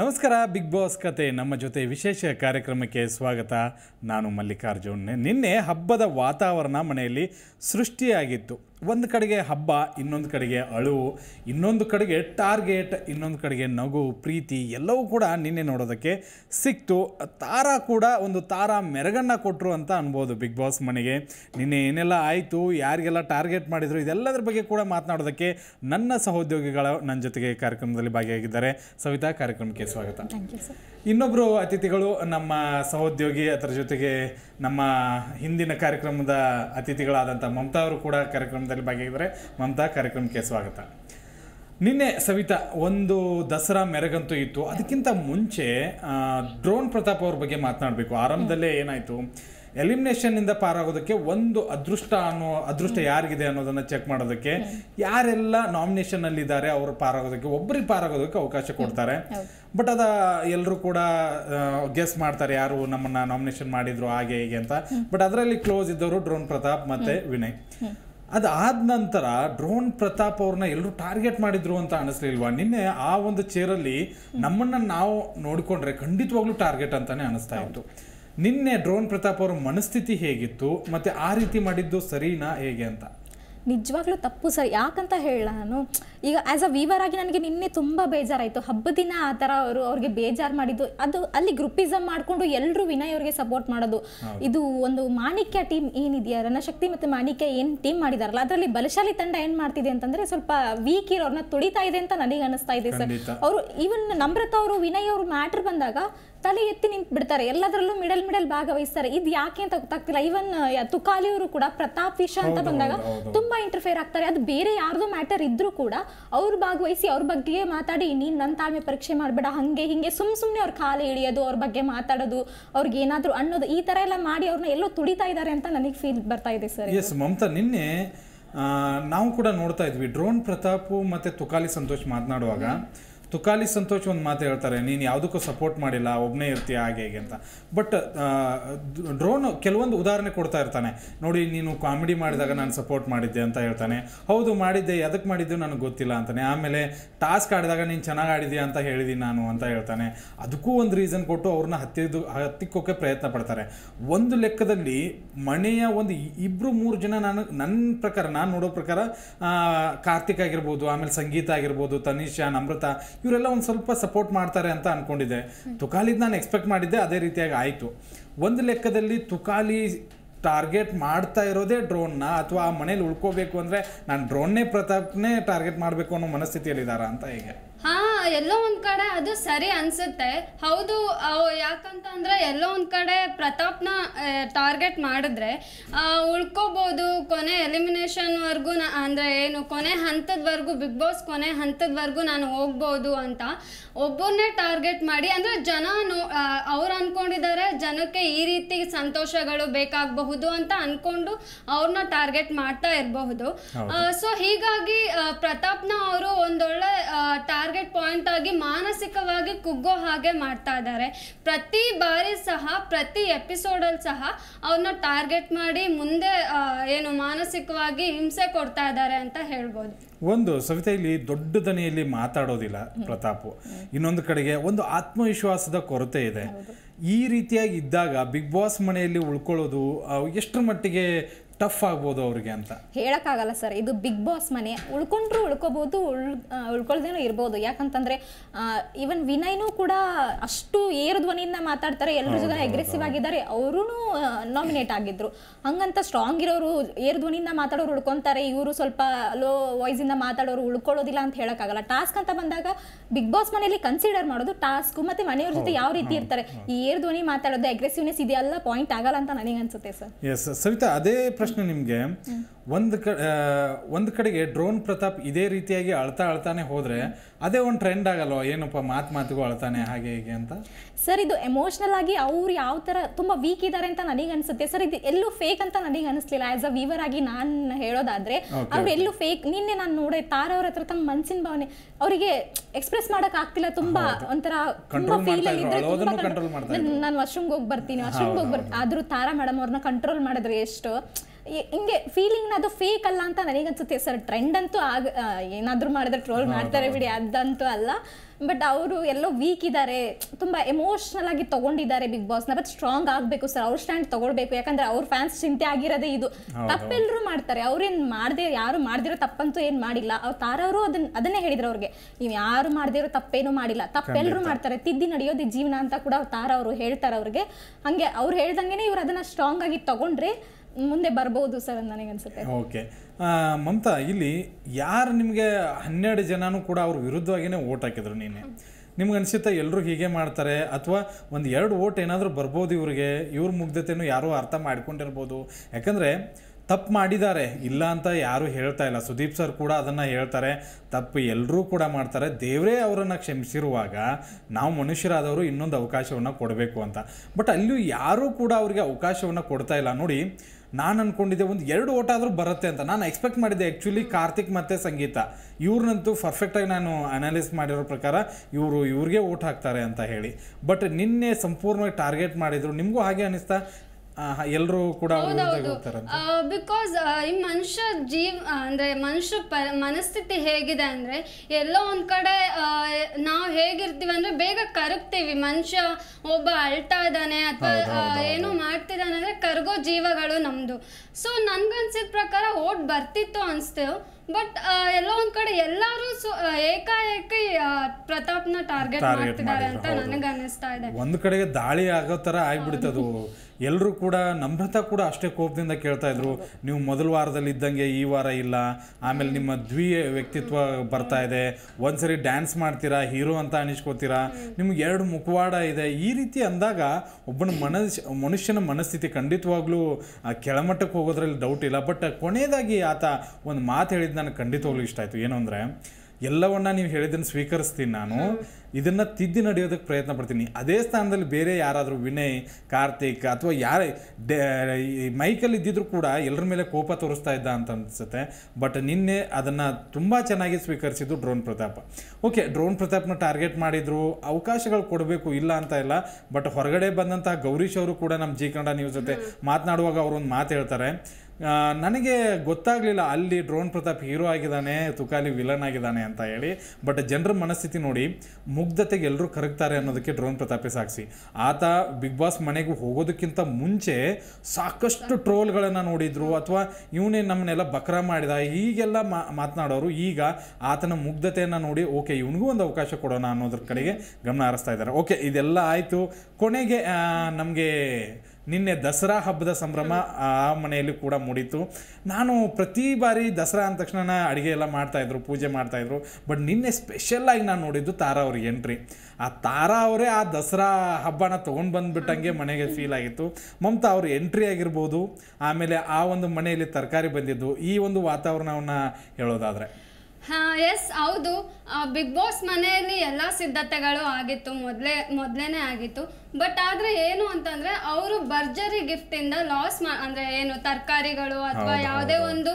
ನಮಸ್ಕಾರ big boss ಕತೆ ನಮ್ಮ ಜೊತೆ ವಿಶೇಷ ಕಾರ್ಯಕ್ರಮಕ್ಕೆ ಸ್ವಾಗತ ನಾನು ಮಲ್ಲಿಕಾರ್ಜುನ್ ನಿನ್ನೆ ಹಬ್ಬದ ವಾತಾವರಣ ಮನೆಯಲ್ಲಿ ಸೃಷ್ಟಿಯಾಗಿತ್ತು ಒಂದು ಕಡೆಗೆ ಹಬ್ಬ ಇನ್ನೊಂದು ಕಡೆಗೆ ಅಳು ಇನ್ನೊಂದು ಕಡೆಗೆ ಟಾರ್ಗೆಟ್ ಇನ್ನೊಂದು ಕಡೆಗೆ ನಗು ಪ್ರೀತಿ ಎಲ್ಲವೂ ಕೂಡ ನಿನ್ನೆ ನೋಡೋದಕ್ಕೆ ಸಿಕ್ತು ತಾರ ಕೂಡ ಒಂದು ತಾರಾ ಮೆರಗನ್ನು ಕೊಟ್ಟರು ಅಂತ ಅನ್ಬೋದು ಬಿಗ್ ಬಾಸ್ ಮನೆಗೆ ನಿನ್ನೆ ಏನೆಲ್ಲ ಆಯಿತು ಯಾರಿಗೆಲ್ಲ ಟಾರ್ಗೆಟ್ ಮಾಡಿದರು ಇದೆಲ್ಲದರ ಬಗ್ಗೆ ಕೂಡ ಮಾತನಾಡೋದಕ್ಕೆ ನನ್ನ ಸಹೋದ್ಯೋಗಿಗಳ ನನ್ನ ಜೊತೆಗೆ ಕಾರ್ಯಕ್ರಮದಲ್ಲಿ ಭಾಗಿಯಾಗಿದ್ದಾರೆ ಸವಿತಾ ಕಾರ್ಯಕ್ರಮಕ್ಕೆ ಸ್ವಾಗತ ಇನ್ನೊಬ್ಬರು ಅತಿಥಿಗಳು ನಮ್ಮ ಸಹೋದ್ಯೋಗಿ ಅದರ ಜೊತೆಗೆ ನಮ್ಮ ಹಿಂದಿನ ಕಾರ್ಯಕ್ರಮದ ಅತಿಥಿಗಳಾದಂಥ ಮಮತಾ ಅವರು ಕೂಡ ಕಾರ್ಯಕ್ರಮ ಕಾರ್ಯಕ್ರಮದಲ್ಲಿ ಭಾಗಿಯಾಗಿದ್ದಾರೆ ಮಮತಾ ಕಾರ್ಯಕ್ರಮಕ್ಕೆ ಸ್ವಾಗತ ನಿನ್ನೆ ಸವಿತಾ ಒಂದು ದಸರಾ ಮೆರಗಂತೂ ಇತ್ತು ಅದಕ್ಕಿಂತ ಮುಂಚೆ ಡ್ರೋನ್ ಪ್ರತಾಪ್ ಅವ್ರ ಬಗ್ಗೆ ಮಾತನಾಡಬೇಕು ಆರಂಭದಲ್ಲೇ ಏನಾಯಿತು ಎಲಿಮಿನೇಷನ್ನಿಂದ ಪಾರಾಗೋದಕ್ಕೆ ಒಂದು ಅದೃಷ್ಟ ಅನ್ನೋ ಅದೃಷ್ಟ ಯಾರಿಗಿದೆ ಅನ್ನೋದನ್ನು ಚೆಕ್ ಮಾಡೋದಕ್ಕೆ ಯಾರೆಲ್ಲ ನಾಮಿನೇಷನ್ನಲ್ಲಿದ್ದಾರೆ ಅವರು ಪಾರಾಗೋದಕ್ಕೆ ಒಬ್ಬರಿಗೆ ಪಾರಾಗೋದಕ್ಕೆ ಅವಕಾಶ ಕೊಡ್ತಾರೆ ಬಟ್ ಅದ ಎಲ್ಲರೂ ಕೂಡ ಗೆಸ್ ಮಾಡ್ತಾರೆ ಯಾರು ನಮ್ಮನ್ನು ನಾಮಿನೇಷನ್ ಮಾಡಿದ್ರು ಹಾಗೆ ಹೀಗೆ ಅಂತ ಬಟ್ ಅದರಲ್ಲಿ ಕ್ಲೋಸ್ ಇದ್ದವರು ಡ್ರೋನ್ ಪ್ರತಾಪ್ ಮತ್ತೆ ವಿನಯ್ ಅದಾದ ನಂತರ ಡ್ರೋನ್ ಪ್ರತಾಪ್ ಅವ್ರನ್ನ ಎಲ್ಲರೂ ಟಾರ್ಗೆಟ್ ಮಾಡಿದ್ರು ಅಂತ ಅನಿಸ್ಲಿಲ್ವಾ ನಿನ್ನೆ ಆ ಒಂದು ಚೇರಲ್ಲಿ ನಮ್ಮನ್ನ ನಾವು ನೋಡಿಕೊಂಡ್ರೆ ಖಂಡಿತವಾಗ್ಲೂ ಟಾರ್ಗೆಟ್ ಅಂತಾನೆ ಅನಿಸ್ತಾ ಇತ್ತು ನಿನ್ನೆ ಡ್ರೋನ್ ಪ್ರತಾಪ್ ಅವರ ಮನಸ್ಥಿತಿ ಹೇಗಿತ್ತು ಮತ್ತೆ ಆ ರೀತಿ ಮಾಡಿದ್ದು ಸರಿನಾ ಹೇಗೆ ಅಂತ ನಿಜವಾಗ್ಲೂ ತಪ್ಪು ಸರ್ ಯಾಕಂತ ಹೇಳ ನಾನು ಈಗ ಆ್ಯಸ್ ಅ ವೀವರ್ ಆಗಿ ನನಗೆ ನಿನ್ನೆ ತುಂಬ ಬೇಜಾರಾಯಿತು ಹಬ್ಬ ದಿನ ಆ ಥರ ಅವರು ಅವ್ರಿಗೆ ಬೇಜಾರು ಮಾಡಿದ್ದು ಅದು ಅಲ್ಲಿ ಗ್ರೂಪಿಸಮ್ ಮಾಡಿಕೊಂಡು ಎಲ್ಲರೂ ವಿನಯ್ ಅವ್ರಿಗೆ ಸಪೋರ್ಟ್ ಮಾಡೋದು ಇದು ಒಂದು ಮಾಣಿಕ್ಯ ಟೀಮ್ ಏನಿದೆಯಾ ರಣಶಕ್ತಿ ಮತ್ತು ಮಾಣಿಕ್ಯ ಏನು ಟೀಮ್ ಮಾಡಿದಾರಲ್ಲ ಅದರಲ್ಲಿ ಬಲಶಾಲಿ ತಂಡ ಏನು ಮಾಡ್ತಿದೆ ಅಂತಂದರೆ ಸ್ವಲ್ಪ ವೀಕ್ ಇರೋರನ್ನ ತುಳಿತಾ ಇದೆ ಅಂತ ನನಗೆ ಅನಿಸ್ತಾ ಇದೆ ಸರ್ ಅವರು ಈವನ್ ನಮ್ರತ ಅವರು ವಿನಯ್ ಅವರು ಮ್ಯಾಟ್ರ್ ಬಂದಾಗ ತಲೆ ಎತ್ತಿ ನಿಂತು ಬಿಡ್ತಾರೆ ಎಲ್ಲದರಲ್ಲೂ ಮಿಡಲ್ ಮಿಡಲ್ ಭಾಗವಹಿಸ್ತಾರೆ ಇದು ಯಾಕೆ ಅಂತ ಗೊತ್ತಾಗ್ತಿಲ್ಲ ಈವನ್ ತುಕಾಲಿಯವರು ಕೂಡ ಪ್ರತಾಪ್ ವಿಶಾ ಅಂತ ಬಂದಾಗ ತುಂಬಾ ಇಂಟರ್ಫೇರ್ ಆಗ್ತಾರೆ ಅದು ಬೇರೆ ಯಾರ್ದು ಮ್ಯಾಟರ್ ಇದ್ರೂ ಕೂಡ ಅವ್ರು ಭಾಗವಹಿಸಿ ಅವ್ರ ಬಗ್ಗೆ ಮಾತಾಡಿ ನೀನ್ ನನ್ನ ತಾಳ್ಮೆ ಪರೀಕ್ಷೆ ಮಾಡಬೇಡ ಹಂಗೆ ಹಿಂಗೆ ಸುಮ್ ಸುಮ್ಮನೆ ಅವ್ರ ಕಾಲ ಇಳಿಯೋದು ಅವ್ರ ಬಗ್ಗೆ ಮಾತಾಡೋದು ಅವ್ರಿಗೆ ಏನಾದರೂ ಅನ್ನೋದು ಈ ತರ ಎಲ್ಲ ಮಾಡಿ ಅವ್ರನ್ನ ಎಲ್ಲೋ ತುಡಿತಾ ಇದ್ದಾರೆ ಅಂತ ನನಗೆ ಫೀಲ್ ಬರ್ತಾ ಇದೆ ಸರ್ ಎಸ್ ಮಮತಾ ನಿನ್ನೆ ನಾವು ಕೂಡ ನೋಡ್ತಾ ಇದ್ವಿ ಡ್ರೋನ್ ಪ್ರತಾಪ್ ಮತ್ತೆ ತುಕಾಲಿ ಸಂತೋಷ್ ಮಾತನಾಡುವಾಗ ತುಕಾಲಿ ಸಂತೋಷ್ ಒಂದು ಮಾತು ಹೇಳ್ತಾರೆ ನೀನು ಯಾವುದಕ್ಕೂ ಸಪೋರ್ಟ್ ಮಾಡಿಲ್ಲ ಒಬ್ಬನೇ ಇರ್ತೀಯ ಹಾಗೆ ಹೇಗೆ ಅಂತ ಬಟ್ ಡ್ರೋನ್ ಕೆಲವೊಂದು ಉದಾಹರಣೆ ಕೊಡ್ತಾ ಇರ್ತಾನೆ ನೋಡಿ ನೀನು ಕಾಮಿಡಿ ಮಾಡಿದಾಗ ನಾನು ಸಪೋರ್ಟ್ ಮಾಡಿದ್ದೆ ಅಂತ ಹೇಳ್ತಾನೆ ಹೌದು ಮಾಡಿದ್ದೆ ಅದಕ್ಕೆ ಮಾಡಿದ್ದು ನನಗೆ ಗೊತ್ತಿಲ್ಲ ಅಂತಾನೆ ಆಮೇಲೆ ಟಾಸ್ಕ್ ಆಡಿದಾಗ ನೀನು ಚೆನ್ನಾಗಿ ಆಡಿದೆಯಾ ಅಂತ ಹೇಳಿದೀನಿ ನಾನು ಅಂತ ಹೇಳ್ತಾನೆ ಅದಕ್ಕೂ ಒಂದು ರೀಸನ್ ಕೊಟ್ಟು ಅವ್ರನ್ನ ಹತ್ತಿದ್ದು ಹತ್ತಿಕ್ಕೋಕ್ಕೆ ಪ್ರಯತ್ನ ಪಡ್ತಾರೆ ಒಂದು ಲೆಕ್ಕದಲ್ಲಿ ಮನೆಯ ಒಂದು ಇಬ್ಬರು ಮೂರು ಜನ ನಾನು ನನ್ನ ಪ್ರಕಾರ ನಾನು ನೋಡೋ ಪ್ರಕಾರ ಕಾರ್ತಿಕ್ ಆಗಿರ್ಬೋದು ಆಮೇಲೆ ಸಂಗೀತ ಆಗಿರ್ಬೋದು ತನಿಷಾ ನಮ್ರತಾ ಇವರೆಲ್ಲ ಒಂದು ಸ್ವಲ್ಪ ಸಪೋರ್ಟ್ ಮಾಡ್ತಾರೆ ಅಂತ ಅಂದ್ಕೊಂಡಿದ್ದೆ ತುಕಾಲಿದ್ ನಾನು ಎಕ್ಸ್ಪೆಕ್ಟ್ ಮಾಡಿದ್ದೆ ಅದೇ ರೀತಿಯಾಗಿ ಆಯಿತು ಒಂದು ಲೆಕ್ಕದಲ್ಲಿ ತುಕಾಲಿ ಟಾರ್ಗೆಟ್ ಮಾಡ್ತಾ ಇರೋದೇ ಡ್ರೋನ್ನ ಅಥವಾ ಆ ಮನೇಲಿ ಉಳ್ಕೋಬೇಕು ಅಂದರೆ ನಾನು ಡ್ರೋನ್ನೇ ಪ್ರತಾಪ್ನೇ ಟಾರ್ಗೆಟ್ ಮಾಡಬೇಕು ಅನ್ನೋ ಮನಸ್ಥಿತಿಯಲ್ಲಿದ್ದಾರಾ ಅಂತ ಹೇಗೆ ಎಲ್ಲೋ ಒಂದು ಕಡೆ ಅದು ಸರಿ ಅನಿಸುತ್ತೆ ಹೌದು ಯಾಕಂತ ಅಂದರೆ ಎಲ್ಲೋ ಒಂದು ಕಡೆ ಪ್ರತಾಪ್ನ ಟಾರ್ಗೆಟ್ ಮಾಡಿದ್ರೆ ಉಳ್ಕೋಬಹುದು ಕೊನೆ ಎಲಿಮಿನೇಷನ್ವರೆಗೂ ವರ್ಗು ಅಂದರೆ ಏನು ಕೊನೆ ಹಂತದವರೆಗೂ ಬಿಗ್ ಬಾಸ್ ಕೊನೆ ಹಂತದವರೆಗೂ ನಾನು ಹೋಗ್ಬೋದು ಅಂತ ಒಬ್ಬರನ್ನೇ ಟಾರ್ಗೆಟ್ ಮಾಡಿ ಅಂದರೆ ಜನ ನೋ ಅವ್ರು ಅಂದ್ಕೊಂಡಿದ್ದಾರೆ ಜನಕ್ಕೆ ಈ ರೀತಿ ಸಂತೋಷಗಳು ಬೇಕಾಗಬಹುದು ಅಂತ ಅಂದ್ಕೊಂಡು ಅವ್ರನ್ನ ಟಾರ್ಗೆಟ್ ಮಾಡ್ತಾ ಇರಬಹುದು ಸೊ ಹೀಗಾಗಿ ಪ್ರತಾಪ್ನ ಅವರು ಒಂದೊಳ್ಳೆ ಟಾರ್ಗೆಟ್ ಪಾಯಿಂಟ್ ಪಾಯಿಂಟ್ ಆಗಿ ಮಾನಸಿಕವಾಗಿ ಕುಗ್ಗೋ ಹಾಗೆ ಮಾಡ್ತಾ ಇದ್ದಾರೆ ಪ್ರತಿ ಬಾರಿ ಸಹ ಪ್ರತಿ ಎಪಿಸೋಡಲ್ಲಿ ಸಹ ಅವ್ರನ್ನ ಟಾರ್ಗೆಟ್ ಮಾಡಿ ಮುಂದೆ ಏನು ಮಾನಸಿಕವಾಗಿ ಹಿಂಸೆ ಕೊಡ್ತಾ ಇದ್ದಾರೆ ಅಂತ ಹೇಳ್ಬೋದು ಒಂದು ಸವಿತಾ ಇಲ್ಲಿ ದೊಡ್ಡ ದನಿಯಲ್ಲಿ ಮಾತಾಡೋದಿಲ್ಲ ಪ್ರತಾಪ್ ಇನ್ನೊಂದು ಕಡೆಗೆ ಒಂದು ಆತ್ಮವಿಶ್ವಾಸದ ಕೊರತೆ ಇದೆ ಈ ರೀತಿಯಾಗಿ ಇದ್ದಾಗ ಬಿಗ್ ಬಾಸ್ ಮನೆಯಲ್ಲಿ ಉಳ್ಕೊಳ್ಳೋದು ಎಷ್ಟರ ಮಟ್ಟಿಗೆ ಟಫ್ ಆಗ್ಬೋದು ಅವ್ರಿಗೆ ಅಂತ ಹೇಳಕ್ಕಾಗಲ್ಲ ಸರ್ ಇದು ಬಿಗ್ ಬಾಸ್ ಮನೆ ಉಳ್ಕೊಂಡ್ರು ಉಳ್ಕೋಬಹುದು ಉಳ್ ಇರ್ಬೋದು ಯಾಕಂತಂದ್ರೆ ಈವನ್ ವಿನಯ್ನೂ ಕೂಡ ಅಷ್ಟು ಏರು ಧ್ವನಿಯಿಂದ ಮಾತಾಡ್ತಾರೆ ಎಲ್ಲರ ಜೊತೆ ಅಗ್ರೆಸಿವ್ ಆಗಿದ್ದಾರೆ ಅವರೂ ನಾಮಿನೇಟ್ ಆಗಿದ್ರು ಹಂಗಂತ ಸ್ಟ್ರಾಂಗ್ ಇರೋರು ಏರ್ ಧ್ವನಿಯಿಂದ ಮಾತಾಡೋರು ಉಳ್ಕೊಂತಾರೆ ಇವರು ಸ್ವಲ್ಪ ಲೋ ವಾಯ್ಸಿಂದ ಮಾತಾಡೋರು ಉಳ್ಕೊಳ್ಳೋದಿಲ್ಲ ಅಂತ ಹೇಳಕ್ಕಾಗಲ್ಲ ಟಾಸ್ಕ್ ಅಂತ ಬಂದಾಗ ಬಿಗ್ ಬಾಸ್ ಮನೆಯಲ್ಲಿ ಕನ್ಸಿಡರ್ ಮಾಡೋದು ಟಾಸ್ಕ್ ಮತ್ತೆ ಮನೆಯವ್ರ ಜೊತೆ ಯಾವ ರೀತಿ ಇರ್ತಾರೆ ಈ ಏರ್ ಧ್ವನಿ ಮಾತಾಡೋದು ಅಗ್ರೆಸಿವ್ನೆಸ್ ಇದೆಯಲ್ಲ ಪಾಯಿಂಟ್ ಆಗಲ್ಲ ಅಂತ ನನಗೆ ಅನ್ಸುತ್ತೆ ಸರ್ ಎಸ್ ಸವಿತಾ ಅದೇ ಪ್ರಶ್ನೆ ಪ್ರಶ್ನೆ ನಿಮಗೆ ಒಂದು ಕ ಒಂದು ಕಡೆಗೆ ಡ್ರೋನ್ ಪ್ರತಾಪ್ ಇದೇ ರೀತಿಯಾಗಿ ಅಳ್ತಾ ಅಳ್ತಾನೆ ಹೋದ್ರೆ ಅದೇ ಒಂದು ಟ್ರೆಂಡ್ ಆಗಲ್ವ ಏನಪ್ಪ ಮಾತು ಮಾತುಗೂ ಅಳ್ತಾನೆ ಹಾಗೆ ಹೀಗೆ ಅಂತ ಸರ್ ಇದು ಎಮೋಷನಲ್ ಆಗಿ ಅವ್ರು ಯಾವ ತರ ತುಂಬಾ ವೀಕ್ ಇದ್ದಾರೆ ಅಂತ ನನಗೆ ಅನಿಸುತ್ತೆ ಸರ್ ಇದು ಎಲ್ಲೂ ಫೇಕ್ ಅಂತ ನನಗೆ ಅನಿಸ್ಲಿಲ್ಲ ಆಸ್ ಅ ವೀವರ್ ಆಗಿ ನಾನು ಹೇಳೋದಾದ್ರೆ ಅವ್ರು ಎಲ್ಲೂ ಫೇಕ್ ನಿನ್ನೆ ನಾನು ನೋಡೆ ತಾರ ಅವ್ರ ಹತ್ರ ತಮ್ಮ ಮನ್ಸಿನ ಭಾವನೆ ಅವರಿಗೆ ಎಕ್ಸ್ಪ್ರೆಸ್ ಮಾಡಕ್ ಆಗ್ತಿಲ್ಲ ತುಂಬಾ ಒಂಥರ ತುಂಬಾ ಫೀಲ್ ಆಗಿದ್ರೆ ನಾನು ವಾಶ್ರೂಮ್ಗೆ ಹೋಗಿ ಬರ್ತೀನಿ ವಾಶ್ರೂಮ್ಗೆ ಹೋಗಿ ಬರ್ತೀನಿ ಆದ್ರೂ ತಾರ ಮೇಡಮ್ ಅವ್ರನ್ನ ಕಂಟ್ರೋಲ್ ಮಾಡಿದ್ರೆ ಎಷ್ಟು ಹಿಂಗೆ ಫೀಲಿಂಗ್ ಅದು ಫೇಕ್ ಅಲ್ಲ ಅಂತ ನನಗೆ ಅನ್ಸುತ್ತೆ ಸರ್ ಟ್ರೆಂಡ್ ಅಂತೂ ಆಗ ಏನಾದ್ರೂ ಮಾಡಿದ್ರೆ ಟ್ರೋಲ್ ಮಾಡ್ತಾರೆ ಬಿಡಿ ಅದಂತೂ ಅಲ್ಲ ಬಟ್ ಅವರು ಎಲ್ಲೋ ವೀಕ್ ಇದ್ದಾರೆ ತುಂಬ ಎಮೋಷ್ನಲ್ ಆಗಿ ತಗೊಂಡಿದ್ದಾರೆ ಬಿಗ್ ಬಾಸ್ನ ಬಟ್ ಸ್ಟ್ರಾಂಗ್ ಆಗಬೇಕು ಸರ್ ಅವ್ರ ಸ್ಟ್ಯಾಂಡ್ ತಗೊಳ್ಬೇಕು ಯಾಕಂದ್ರೆ ಅವ್ರ ಫ್ಯಾನ್ಸ್ ಚಿಂತೆ ಆಗಿರೋದೇ ಇದು ತಪ್ಪೆಲ್ಲರೂ ಮಾಡ್ತಾರೆ ಅವ್ರೇನು ಮಾಡದೆ ಯಾರು ಮಾಡದಿರೋ ತಪ್ಪಂತೂ ಏನು ಮಾಡಿಲ್ಲ ಅವ್ರು ತಾರವರು ಅದನ್ನ ಅದನ್ನೇ ಹೇಳಿದ್ರು ಅವ್ರಿಗೆ ನೀವು ಯಾರು ಮಾಡದಿರೋ ತಪ್ಪೇನು ಮಾಡಿಲ್ಲ ತಪ್ಪೆಲ್ಲರೂ ಮಾಡ್ತಾರೆ ತಿದ್ದಿ ನಡೆಯೋದೇ ಜೀವನ ಅಂತ ಕೂಡ ಅವ್ರು ತಾರ ಅವರು ಹೇಳ್ತಾರೆ ಅವ್ರಿಗೆ ಹಾಗೆ ಅವ್ರು ಹೇಳ್ದಂಗೆ ಇವ್ರು ಅದನ್ನ ಸ್ಟ್ರಾಂಗ್ ಆಗಿ ತಗೊಂಡ್ರೆ ಮುಂದೆ ಬರಬಹುದು ಸರ್ ನನಗೆ ಅನ್ಸುತ್ತೆ ಓಕೆ ಮಮತಾ ಇಲ್ಲಿ ಯಾರು ನಿಮಗೆ ಹನ್ನೆರಡು ಜನನೂ ಕೂಡ ಅವ್ರ ವಿರುದ್ಧವಾಗಿಯೇ ಓಟ್ ಹಾಕಿದ್ರು ನೀನೆ ನಿಮ್ಗೆ ಅನಿಸುತ್ತೆ ಎಲ್ಲರೂ ಹೀಗೆ ಮಾಡ್ತಾರೆ ಅಥವಾ ಒಂದು ಎರಡು ಓಟ್ ಏನಾದರೂ ಬರ್ಬೋದು ಇವ್ರಿಗೆ ಇವ್ರ ಮುಗ್ಧತೆನೂ ಯಾರೂ ಅರ್ಥ ಮಾಡ್ಕೊಂಡಿರ್ಬೋದು ಯಾಕಂದರೆ ತಪ್ಪು ಮಾಡಿದ್ದಾರೆ ಇಲ್ಲ ಅಂತ ಯಾರೂ ಹೇಳ್ತಾ ಇಲ್ಲ ಸುದೀಪ್ ಸರ್ ಕೂಡ ಅದನ್ನು ಹೇಳ್ತಾರೆ ತಪ್ಪು ಎಲ್ಲರೂ ಕೂಡ ಮಾಡ್ತಾರೆ ದೇವರೇ ಅವರನ್ನು ಕ್ಷಮಿಸಿರುವಾಗ ನಾವು ಮನುಷ್ಯರಾದವರು ಇನ್ನೊಂದು ಅವಕಾಶವನ್ನು ಕೊಡಬೇಕು ಅಂತ ಬಟ್ ಅಲ್ಲಿಯೂ ಯಾರೂ ಕೂಡ ಅವರಿಗೆ ಅವಕಾಶವನ್ನು ಕೊಡ್ತಾ ಇಲ್ಲ ನೋಡಿ ನಾನು ಅಂದ್ಕೊಂಡಿದ್ದೆ ಒಂದು ಎರಡು ಓಟ್ ಆದರೂ ಬರುತ್ತೆ ಅಂತ ನಾನು ಎಕ್ಸ್ಪೆಕ್ಟ್ ಮಾಡಿದ್ದೆ ಆ್ಯಕ್ಚುಲಿ ಕಾರ್ತಿಕ್ ಮತ್ತು ಸಂಗೀತ ಇವ್ರನ್ನಂತೂ ಪರ್ಫೆಕ್ಟಾಗಿ ನಾನು ಅನಾಲಿಸ್ ಮಾಡಿರೋ ಪ್ರಕಾರ ಇವರು ಇವ್ರಿಗೆ ಓಟ್ ಹಾಕ್ತಾರೆ ಅಂತ ಹೇಳಿ ಬಟ್ ನಿನ್ನೆ ಸಂಪೂರ್ಣವಾಗಿ ಟಾರ್ಗೆಟ್ ಮಾಡಿದರು ನಿಮಗೂ ಹಾಗೆ ಅನಿಸ್ತಾ ಎಲ್ಲರೂ ಕೂಡ ಬಿಕಾಸ್ ಈ ಮನುಷ್ಯ ಜೀವ ಅಂದ್ರೆ ಮನುಷ್ಯ ಮನಸ್ಥಿತಿ ಹೇಗಿದೆ ಅಂದ್ರೆ ಎಲ್ಲೋ ಒಂದ್ ಕಡೆ ನಾವು ಹೇಗಿರ್ತೀವಿ ಅಂದ್ರೆ ಬೇಗ ಕರಗ್ತೀವಿ ಮನುಷ್ಯ ಒಬ್ಬ ಅಳ್ತಾ ಇದ್ದಾನೆ ಅಥವಾ ಏನೋ ಮಾಡ್ತಿದ್ದಾನೆ ಅಂದ್ರೆ ಕರಗೋ ಜೀವಗಳು ನಮ್ದು ಸೊ ನನ್ಗನ್ಸಿದ ಪ್ರಕಾರ ಓಟ್ ಬರ್ತಿತ್ತು ಅನ್ಸ್ತೇವ್ ಬಟ್ ಎಲ್ಲೋ ಒಂದ್ ಕಡೆ ಎಲ್ಲಾರು ಏಕಾಏಕಿ ಪ್ರತಾಪ್ನ ಟಾರ್ಗೆಟ್ ಮಾಡ್ತಿದ್ದಾರೆ ಅಂತ ನನಗೆ ಅನಿಸ್ತಾ ಇದೆ ಒಂದ್ ಕಡೆಗೆ ದಾಳಿ ಆಗೋ ತರ ಆಗ್ಬಿಡ್ತದ ಎಲ್ಲರೂ ಕೂಡ ನಮ್ರತಾ ಕೂಡ ಅಷ್ಟೇ ಕೋಪದಿಂದ ಕೇಳ್ತಾ ಇದ್ರು ನೀವು ಮೊದಲ ವಾರದಲ್ಲಿ ಇದ್ದಂಗೆ ಈ ವಾರ ಇಲ್ಲ ಆಮೇಲೆ ನಿಮ್ಮ ದ್ವಿ ವ್ಯಕ್ತಿತ್ವ ಬರ್ತಾ ಇದೆ ಒಂದ್ಸರಿ ಡ್ಯಾನ್ಸ್ ಮಾಡ್ತೀರಾ ಹೀರೋ ಅಂತ ಅನಿಸ್ಕೋತೀರಾ ನಿಮ್ಗೆ ಎರಡು ಮುಖವಾಡ ಇದೆ ಈ ರೀತಿ ಅಂದಾಗ ಒಬ್ಬನ ಮನಸ್ ಮನುಷ್ಯನ ಮನಸ್ಥಿತಿ ಖಂಡಿತವಾಗ್ಲೂ ಕೆಳಮಟ್ಟಕ್ಕೆ ಹೋಗೋದ್ರಲ್ಲಿ ಡೌಟ್ ಇಲ್ಲ ಬಟ್ ಕೊನೆಯದಾಗಿ ಆತ ಒಂದು ಮಾತು ಹೇಳಿದ್ದು ನನಗೆ ಖಂಡಿತವಾಗ್ಲೂ ಇಷ್ಟ ಆಯಿತು ಏನು ಅಂದರೆ ಎಲ್ಲವನ್ನ ನೀವು ಹೇಳಿದ್ದನ್ನು ಸ್ವೀಕರಿಸ್ತೀನಿ ನಾನು ಇದನ್ನು ತಿದ್ದಿ ನಡೆಯೋದಕ್ಕೆ ಪ್ರಯತ್ನ ಪಡ್ತೀನಿ ಅದೇ ಸ್ಥಾನದಲ್ಲಿ ಬೇರೆ ಯಾರಾದರೂ ವಿನಯ್ ಕಾರ್ತಿಕ್ ಅಥವಾ ಯಾರೇ ಡೇ ಮೈಕಲ್ಲಿ ಇದ್ದಿದ್ರು ಕೂಡ ಎಲ್ಲರ ಮೇಲೆ ಕೋಪ ತೋರಿಸ್ತಾ ಇದ್ದ ಅಂತ ಅನಿಸುತ್ತೆ ಬಟ್ ನಿನ್ನೆ ಅದನ್ನು ತುಂಬ ಚೆನ್ನಾಗಿ ಸ್ವೀಕರಿಸಿದ್ದು ಡ್ರೋನ್ ಪ್ರತಾಪ್ ಓಕೆ ಡ್ರೋನ್ ಪ್ರತಾಪ್ನ ಟಾರ್ಗೆಟ್ ಮಾಡಿದ್ರು ಅವಕಾಶಗಳು ಕೊಡಬೇಕು ಇಲ್ಲ ಅಂತ ಇಲ್ಲ ಬಟ್ ಹೊರಗಡೆ ಬಂದಂತಹ ಗೌರೀಶ್ ಅವರು ಕೂಡ ನಮ್ಮ ಜಿ ಕನ್ನಡ ನ್ಯೂಸ್ ಜೊತೆ ಮಾತನಾಡುವಾಗ ಅವರೊಂದು ಮಾತು ಹೇಳ್ತಾರೆ ನನಗೆ ಗೊತ್ತಾಗಲಿಲ್ಲ ಅಲ್ಲಿ ಡ್ರೋನ್ ಪ್ರತಾಪ್ ಹೀರೋ ಆಗಿದ್ದಾನೆ ತುಕಾಲಿ ವಿಲನ್ ಆಗಿದ್ದಾನೆ ಅಂತ ಹೇಳಿ ಬಟ್ ಜನರ ಮನಸ್ಥಿತಿ ನೋಡಿ ಮುಗ್ಧತೆಗೆ ಎಲ್ಲರೂ ಕರಗ್ತಾರೆ ಅನ್ನೋದಕ್ಕೆ ಡ್ರೋನ್ ಪ್ರತಾಪೇ ಸಾಕ್ಷಿ ಆತ ಬಿಗ್ ಬಾಸ್ ಮನೆಗೆ ಹೋಗೋದಕ್ಕಿಂತ ಮುಂಚೆ ಸಾಕಷ್ಟು ಟ್ರೋಲ್ಗಳನ್ನು ನೋಡಿದ್ರು ಅಥವಾ ಇವನೇ ನಮ್ಮನ್ನೆಲ್ಲ ಬಕ್ರ ಮಾಡಿದ ಹೀಗೆಲ್ಲ ಮಾತನಾಡೋರು ಈಗ ಆತನ ಮುಗ್ಧತೆಯನ್ನು ನೋಡಿ ಓಕೆ ಇವನಿಗೂ ಒಂದು ಅವಕಾಶ ಕೊಡೋಣ ಅನ್ನೋದ್ರ ಕಡೆಗೆ ಗಮನ ಹರಿಸ್ತಾ ಇದ್ದಾರೆ ಓಕೆ ಇದೆಲ್ಲ ಆಯಿತು ಕೊನೆಗೆ ನಮಗೆ ನಿನ್ನೆ ದಸರಾ ಹಬ್ಬದ ಸಂಭ್ರಮ ಆ ಮನೆಯಲ್ಲಿ ಕೂಡ ಮೂಡಿತು ನಾನು ಪ್ರತಿ ಬಾರಿ ದಸರಾ ಅಂದ ತಕ್ಷಣ ಅಡುಗೆ ಎಲ್ಲ ಮಾಡ್ತಾಯಿದ್ರು ಪೂಜೆ ಮಾಡ್ತಾಯಿದ್ರು ಬಟ್ ನಿನ್ನೆ ಸ್ಪೆಷಲ್ಲಾಗಿ ನಾನು ನೋಡಿದ್ದು ತಾರಾ ಅವ್ರಿಗೆ ಎಂಟ್ರಿ ಆ ತಾರಾ ಅವರೇ ಆ ದಸರಾ ಹಬ್ಬನ ತೊಗೊಂಡು ಬಂದುಬಿಟ್ಟಂಗೆ ಮನೆಗೆ ಫೀಲ್ ಆಗಿತ್ತು ಮಮತಾ ಅವ್ರ ಎಂಟ್ರಿ ಆಗಿರ್ಬೋದು ಆಮೇಲೆ ಆ ಒಂದು ಮನೆಯಲ್ಲಿ ತರಕಾರಿ ಬಂದಿದ್ದು ಈ ಒಂದು ವಾತಾವರಣವನ್ನು ಹೇಳೋದಾದರೆ ಹಾ ಎಸ್ ಹೌದು ಬಿಗ್ ಬಾಸ್ ಮನೆಯಲ್ಲಿ ಎಲ್ಲ ಸಿದ್ಧತೆಗಳು ಆಗಿತ್ತು ಮೊದಲೇ ಮೊದಲೇ ಆಗಿತ್ತು ಬಟ್ ಆದರೆ ಏನು ಅಂತಂದರೆ ಅವರು ಭರ್ಜರಿ ಗಿಫ್ಟಿಂದ ಲಾಸ್ ಮಾ ಅಂದರೆ ಏನು ತರಕಾರಿಗಳು ಅಥವಾ ಯಾವುದೇ ಒಂದು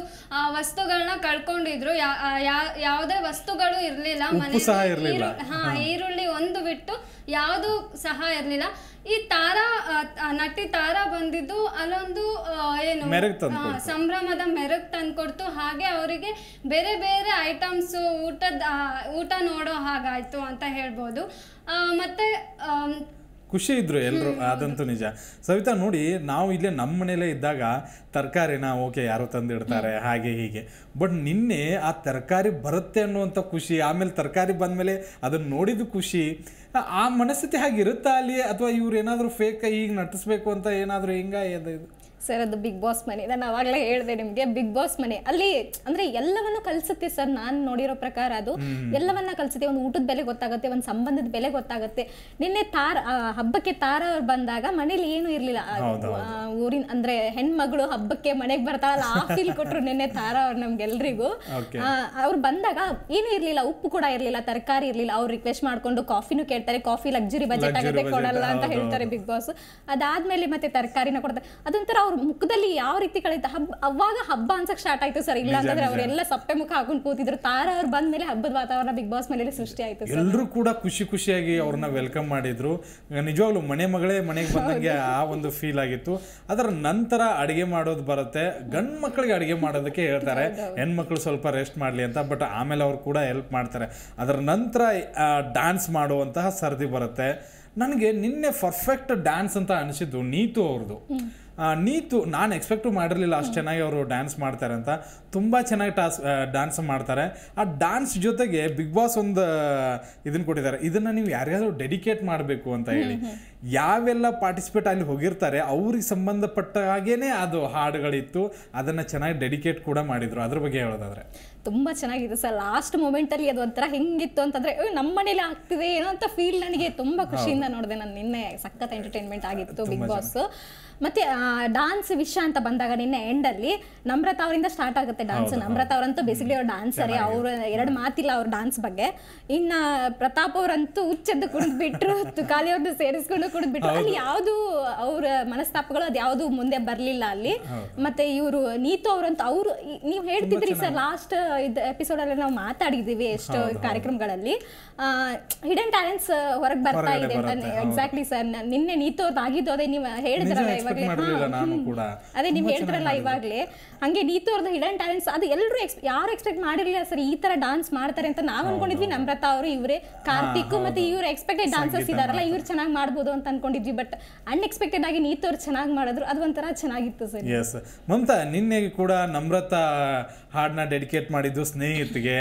ವಸ್ತುಗಳನ್ನ ಕಳ್ಕೊಂಡಿದ್ರು ಯಾವುದೇ ವಸ್ತುಗಳು ಇರಲಿಲ್ಲ ಮನೆ ಹಾಂ ಈರುಳ್ಳಿ ಒಂದು ಬಿಟ್ಟು ಯಾವುದು ಸಹ ಇರಲಿಲ್ಲ ಈ ತಾರಾ ನಟಿ ತಾರಾ ಬಂದಿದ್ದು ಅಲ್ಲೊಂದು ಏನು ಸಂಭ್ರಮದ ಮೆರಗು ತಂದ್ಕೊಡ್ತು ಹಾಗೆ ಅವರಿಗೆ ಬೇರೆ ಬೇರೆ ಐಟಮ್ಸ್ ಊಟದ ಊಟ ನೋಡೋ ಹಾಗಾಯ್ತು ಅಂತ ಹೇಳ್ಬೋದು ಮತ್ತೆ ಖುಷಿ ಇದ್ರು ಎಲ್ಲರೂ ಅದಂತೂ ನಿಜ ಸವಿತಾ ನೋಡಿ ನಾವು ಇಲ್ಲೇ ನಮ್ಮ ಮನೇಲೆ ಇದ್ದಾಗ ತರಕಾರಿನ ಓಕೆ ಯಾರೋ ತಂದಿಡ್ತಾರೆ ಹಾಗೆ ಹೀಗೆ ಬಟ್ ನಿನ್ನೆ ಆ ತರಕಾರಿ ಬರುತ್ತೆ ಅನ್ನುವಂಥ ಖುಷಿ ಆಮೇಲೆ ತರಕಾರಿ ಬಂದಮೇಲೆ ಅದನ್ನು ನೋಡಿದ ಖುಷಿ ಆ ಮನಸ್ಥಿತಿ ಹಾಗೆ ಇರುತ್ತಾ ಅಲ್ಲಿ ಅಥವಾ ಇವ್ರು ಏನಾದರೂ ಫೇಕ್ ಈಗ ನಟಿಸ್ಬೇಕು ಅಂತ ಏನಾದರೂ ಹಿಂಗ ಇದು ಸರ್ ಅದು ಬಿಗ್ ಬಾಸ್ ಮನೆ ನಾನು ಅವಾಗಲೇ ಹೇಳಿದೆ ನಿಮಗೆ ಬಿಗ್ ಬಾಸ್ ಮನೆ ಅಲ್ಲಿ ಅಂದ್ರೆ ಎಲ್ಲವನ್ನು ಕಲಿಸುತ್ತೆ ಸರ್ ನಾನು ನೋಡಿರೋ ಪ್ರಕಾರ ಅದು ಎಲ್ಲವನ್ನ ಕಲಿಸುತ್ತೆ ಒಂದು ಊಟದ ಬೆಲೆ ಗೊತ್ತಾಗುತ್ತೆ ಒಂದು ಸಂಬಂಧದ ಬೆಲೆ ಗೊತ್ತಾಗುತ್ತೆ ನಿನ್ನೆ ತಾರ ಹಬ್ಬಕ್ಕೆ ತಾರ ಬಂದಾಗ ಮನೇಲಿ ಏನು ಇರಲಿಲ್ಲ ಊರಿನ ಅಂದ್ರೆ ಹೆಣ್ಮಗಳು ಹಬ್ಬಕ್ಕೆ ಮನೆಗೆ ಬರ್ತಾರಲ್ಲ ಆಫೀಲ್ ಕೊಟ್ಟರು ನಿನ್ನೆ ತಾರ ಅವ್ರು ನಮ್ಗೆಲ್ರಿಗೂ ಅವ್ರು ಬಂದಾಗ ಏನು ಇರಲಿಲ್ಲ ಉಪ್ಪು ಕೂಡ ಇರಲಿಲ್ಲ ತರಕಾರಿ ಇರಲಿಲ್ಲ ಅವ್ರು ರಿಕ್ವೆಸ್ಟ್ ಮಾಡ್ಕೊಂಡು ಕಾಫಿನೂ ಕೇಳ್ತಾರೆ ಕಾಫಿ ಲಕ್ಸುರಿ ಬಜೆಟ್ ಆಗುತ್ತೆ ಕೊಡಲ್ಲ ಅಂತ ಹೇಳ್ತಾರೆ ಬಿಗ್ ಬಾಸ್ ಅದಾದ್ಮೇಲೆ ಮತ್ತೆ ತರಕಾರಿನ ಕೊಡ್ತಾರೆ ಅದೊಂಥರ ಮುಖದಲ್ಲಿ ಯಾವ ರೀತಿ ಕಳೀತ ಹಬ್ಬ ಅವಾಗ ಹಬ್ಬ ಅನ್ಸಕ್ ಸ್ಟಾರ್ಟ್ ಆಯ್ತು ಸರ್ ಇಲ್ಲ ಅಂತಂದ್ರೆ ಅವರೆಲ್ಲ ಸಪ್ಪೆ ಮುಖ ಹಾಕೊಂಡು ಕೂತಿದ್ರು ತಾರ ಅವ್ರು ಬಂದ ಮೇಲೆ ಹಬ್ಬದ ವಾತಾವರಣ ಬಿಗ್ ಬಾಸ್ ಮೇಲೆ ಸೃಷ್ಟಿ ಆಯ್ತು ಎಲ್ಲರೂ ಕೂಡ ಖುಷಿ ಖುಷಿಯಾಗಿ ಅವ್ರನ್ನ ವೆಲ್ಕಮ್ ಮಾಡಿದ್ರು ನಿಜವಾಗ್ಲೂ ಮನೆ ಮಗಳೇ ಮನೆಗೆ ಬಂದಂಗೆ ಆ ಒಂದು ಫೀಲ್ ಆಗಿತ್ತು ಅದರ ನಂತರ ಅಡಿಗೆ ಮಾಡೋದು ಬರುತ್ತೆ ಗಂಡ್ ಮಕ್ಕಳಿಗೆ ಅಡಿಗೆ ಮಾಡೋದಕ್ಕೆ ಹೇಳ್ತಾರೆ ಹೆಣ್ಮಕ್ಳು ಸ್ವಲ್ಪ ರೆಸ್ಟ್ ಮಾಡಲಿ ಅಂತ ಬಟ್ ಆಮೇಲೆ ಅವ್ರು ಕೂಡ ಹೆಲ್ಪ್ ಮಾಡ್ತಾರೆ ಅದರ ನಂತರ ಡ್ಯಾನ್ಸ್ ಮಾಡುವಂತಹ ಸರದಿ ಬರುತ್ತೆ ನನಗೆ ನಿನ್ನೆ ಪರ್ಫೆಕ್ಟ್ ಡ್ಯಾನ್ಸ್ ಅಂತ ಅನಿಸಿದ್ದು ನೀತು ಅವ್ರದ್ದು ನೀತು ನಾನು ಎಕ್ಸ್ಪೆಕ್ಟು ಮಾಡಿರಲಿಲ್ಲ ಅಷ್ಟು ಚೆನ್ನಾಗಿ ಅವರು ಡ್ಯಾನ್ಸ್ ಮಾಡ್ತಾರೆ ಅಂತ ತುಂಬ ಚೆನ್ನಾಗಿ ಟಾಸ್ ಡ್ಯಾನ್ಸ್ ಮಾಡ್ತಾರೆ ಆ ಡ್ಯಾನ್ಸ್ ಜೊತೆಗೆ ಬಿಗ್ ಬಾಸ್ ಒಂದು ಇದನ್ನ ಕೊಟ್ಟಿದ್ದಾರೆ ಇದನ್ನು ನೀವು ಯಾರಿಗಾದ್ರೂ ಡೆಡಿಕೇಟ್ ಮಾಡಬೇಕು ಅಂತ ಹೇಳಿ ಯಾವೆಲ್ಲ ಪಾರ್ಟಿಸಿಪೇಟ್ ಅಲ್ಲಿ ಹೋಗಿರ್ತಾರೆ ಅವ್ರಿಗೆ ಸಂಬಂಧಪಟ್ಟ ಹಾಗೇನೆ ಅದು ಹಾಡುಗಳಿತ್ತು ಅದನ್ನು ಚೆನ್ನಾಗಿ ಡೆಡಿಕೇಟ್ ಕೂಡ ಮಾಡಿದರು ಅದ್ರ ಬಗ್ಗೆ ಹೇಳೋದಾದ್ರೆ ತುಂಬ ಚೆನ್ನಾಗಿದೆ ಸರ್ ಲಾಸ್ಟ್ ಮೂಮೆಂಟಲ್ಲಿ ಅದು ಒಂಥರ ಹೆಂಗಿತ್ತು ಅಂತಂದರೆ ನಮ್ಮ ಮನೇಲಿ ಆಗ್ತಿದೆ ಏನೋ ಅಂತ ಫೀಲ್ ನನಗೆ ತುಂಬ ಖುಷಿಯಿಂದ ನೋಡಿದೆ ನಾನು ನಿನ್ನೆ ಸಖತ್ ಎಂಟರ್ಟೈನ್ಮೆಂಟ್ ಆಗಿತ್ತು ಬಿಗ್ ಬಾಸ್ ಮತ್ತು ಡಾನ್ಸ್ ವಿಷಯ ಅಂತ ಬಂದಾಗ ನಿನ್ನೆ ಎಂಡಲ್ಲಿ ನಮ್ರತಾ ಅವರಿಂದ ಸ್ಟಾರ್ಟ್ ಆಗುತ್ತೆ ಡಾನ್ಸ್ ನಮ್ರತಾ ಅವರಂತೂ ಬೇಸಿಕಲಿ ಅವ್ರ ಡಾನ್ಸರೇ ಅವರು ಎರಡು ಮಾತಿಲ್ಲ ಅವ್ರ ಡಾನ್ಸ್ ಬಗ್ಗೆ ಇನ್ನ ಪ್ರತಾಪ್ ಅವರಂತೂ ಹುಚ್ಚದ್ದು ಕುಡಿದ್ ಬಿಟ್ರು ತುಕಾಲಿ ಅವ್ರದ್ದು ಸೇರಿಸ್ಕೊಂಡು ಕುಡಿದ್ ಬಿಟ್ರು ಅಲ್ಲಿ ಯಾವುದು ಅವ್ರ ಮನಸ್ತಾಪಗಳು ಅದು ಯಾವುದು ಮುಂದೆ ಬರ್ಲಿಲ್ಲ ಅಲ್ಲಿ ಮತ್ತೆ ಇವರು ನೀತು ಅವರಂತೂ ಅವರು ನೀವು ಹೇಳ್ತಿದ್ರಿ ಸರ್ ಲಾಸ್ಟ್ ಇದು ಎಪಿಸೋಡ್ ಅಲ್ಲಿ ನಾವು ಮಾತಾಡಿದೀವಿ ಎಷ್ಟೋ ಕಾರ್ಯಕ್ರಮಗಳಲ್ಲಿ ಹಿಡನ್ ಟ್ಯಾಲೆಂಟ್ಸ್ ಹೊರಗೆ ಬರ್ತಾ ಇದೆ ಅಂತ ಎಕ್ಸಾಕ್ಟ್ಲಿ ಸರ್ ನಿನ್ನೆ ನೀತು ಅವ್ರದ್ದು ಆಗಿದ್ದು ಅದೇ ನೀವು ಹೇಳಿದ್ರಲ್ಲ ಇವಾಗ ನಾನು ಕೂಡ ಅದೇ ನೀವು ಹೇಳ್ತಾರಲ್ಲ ಇವಾಗ್ಲೇ ಹಂಗೆ ನೀತು ಅವ್ರದ್ದು ಹಿಡನ್ ಟ್ಯಾಲೆಂಟ್ಸ್ ಅದು ಎಲ್ಲರೂ ಎಕ್ಸ್ ಯಾರು ಎಕ್ಸ್ಪೆಕ್ಟ್ ಮಾಡಿರಲಿಲ್ಲ ಸರ್ ಈ ತರ ಡಾನ್ಸ್ ಮಾಡ್ತಾರೆ ಅಂತ ನಾವು ಅನ್ಕೊಂಡಿದ್ವಿ ನಮ್ರತಾ ಅವರು ಇವರೇ ಕಾರ್ತಿಕ್ ಮತ್ತೆ ಇವ್ರು ಎಕ್ಸ್ಪೆಕ್ಟೆಡ್ ಡಾನ್ಸರ್ಸ್ ಇದಾರಲ್ಲ ಇವ್ರು ಚೆನ್ನಾಗಿ ಮಾಡ್ಬೋದು ಅಂತ ಅನ್ಕೊಂಡಿದ್ವಿ ಬಟ್ ಅನ್ಎಕ್ಸ್ಪೆಕ್ಟೆಡ್ ಆಗಿ ನೀತು ಚೆನ್ನಾಗಿ ಮಾಡಿದ್ರು ಅದು ಒಂಥರ ಚೆನ್ನಾಗಿತ್ತು ಸರ್ ಎಸ್ ಮಮತಾ ನಿನ್ನೆ ಕೂಡ ನಮ್ರತಾ ಹಾಡನ್ನ ಡೆಡಿಕೇಟ್ ಮಾಡಿದ್ದು ಸ್ನೇಹಿತಿಗೆ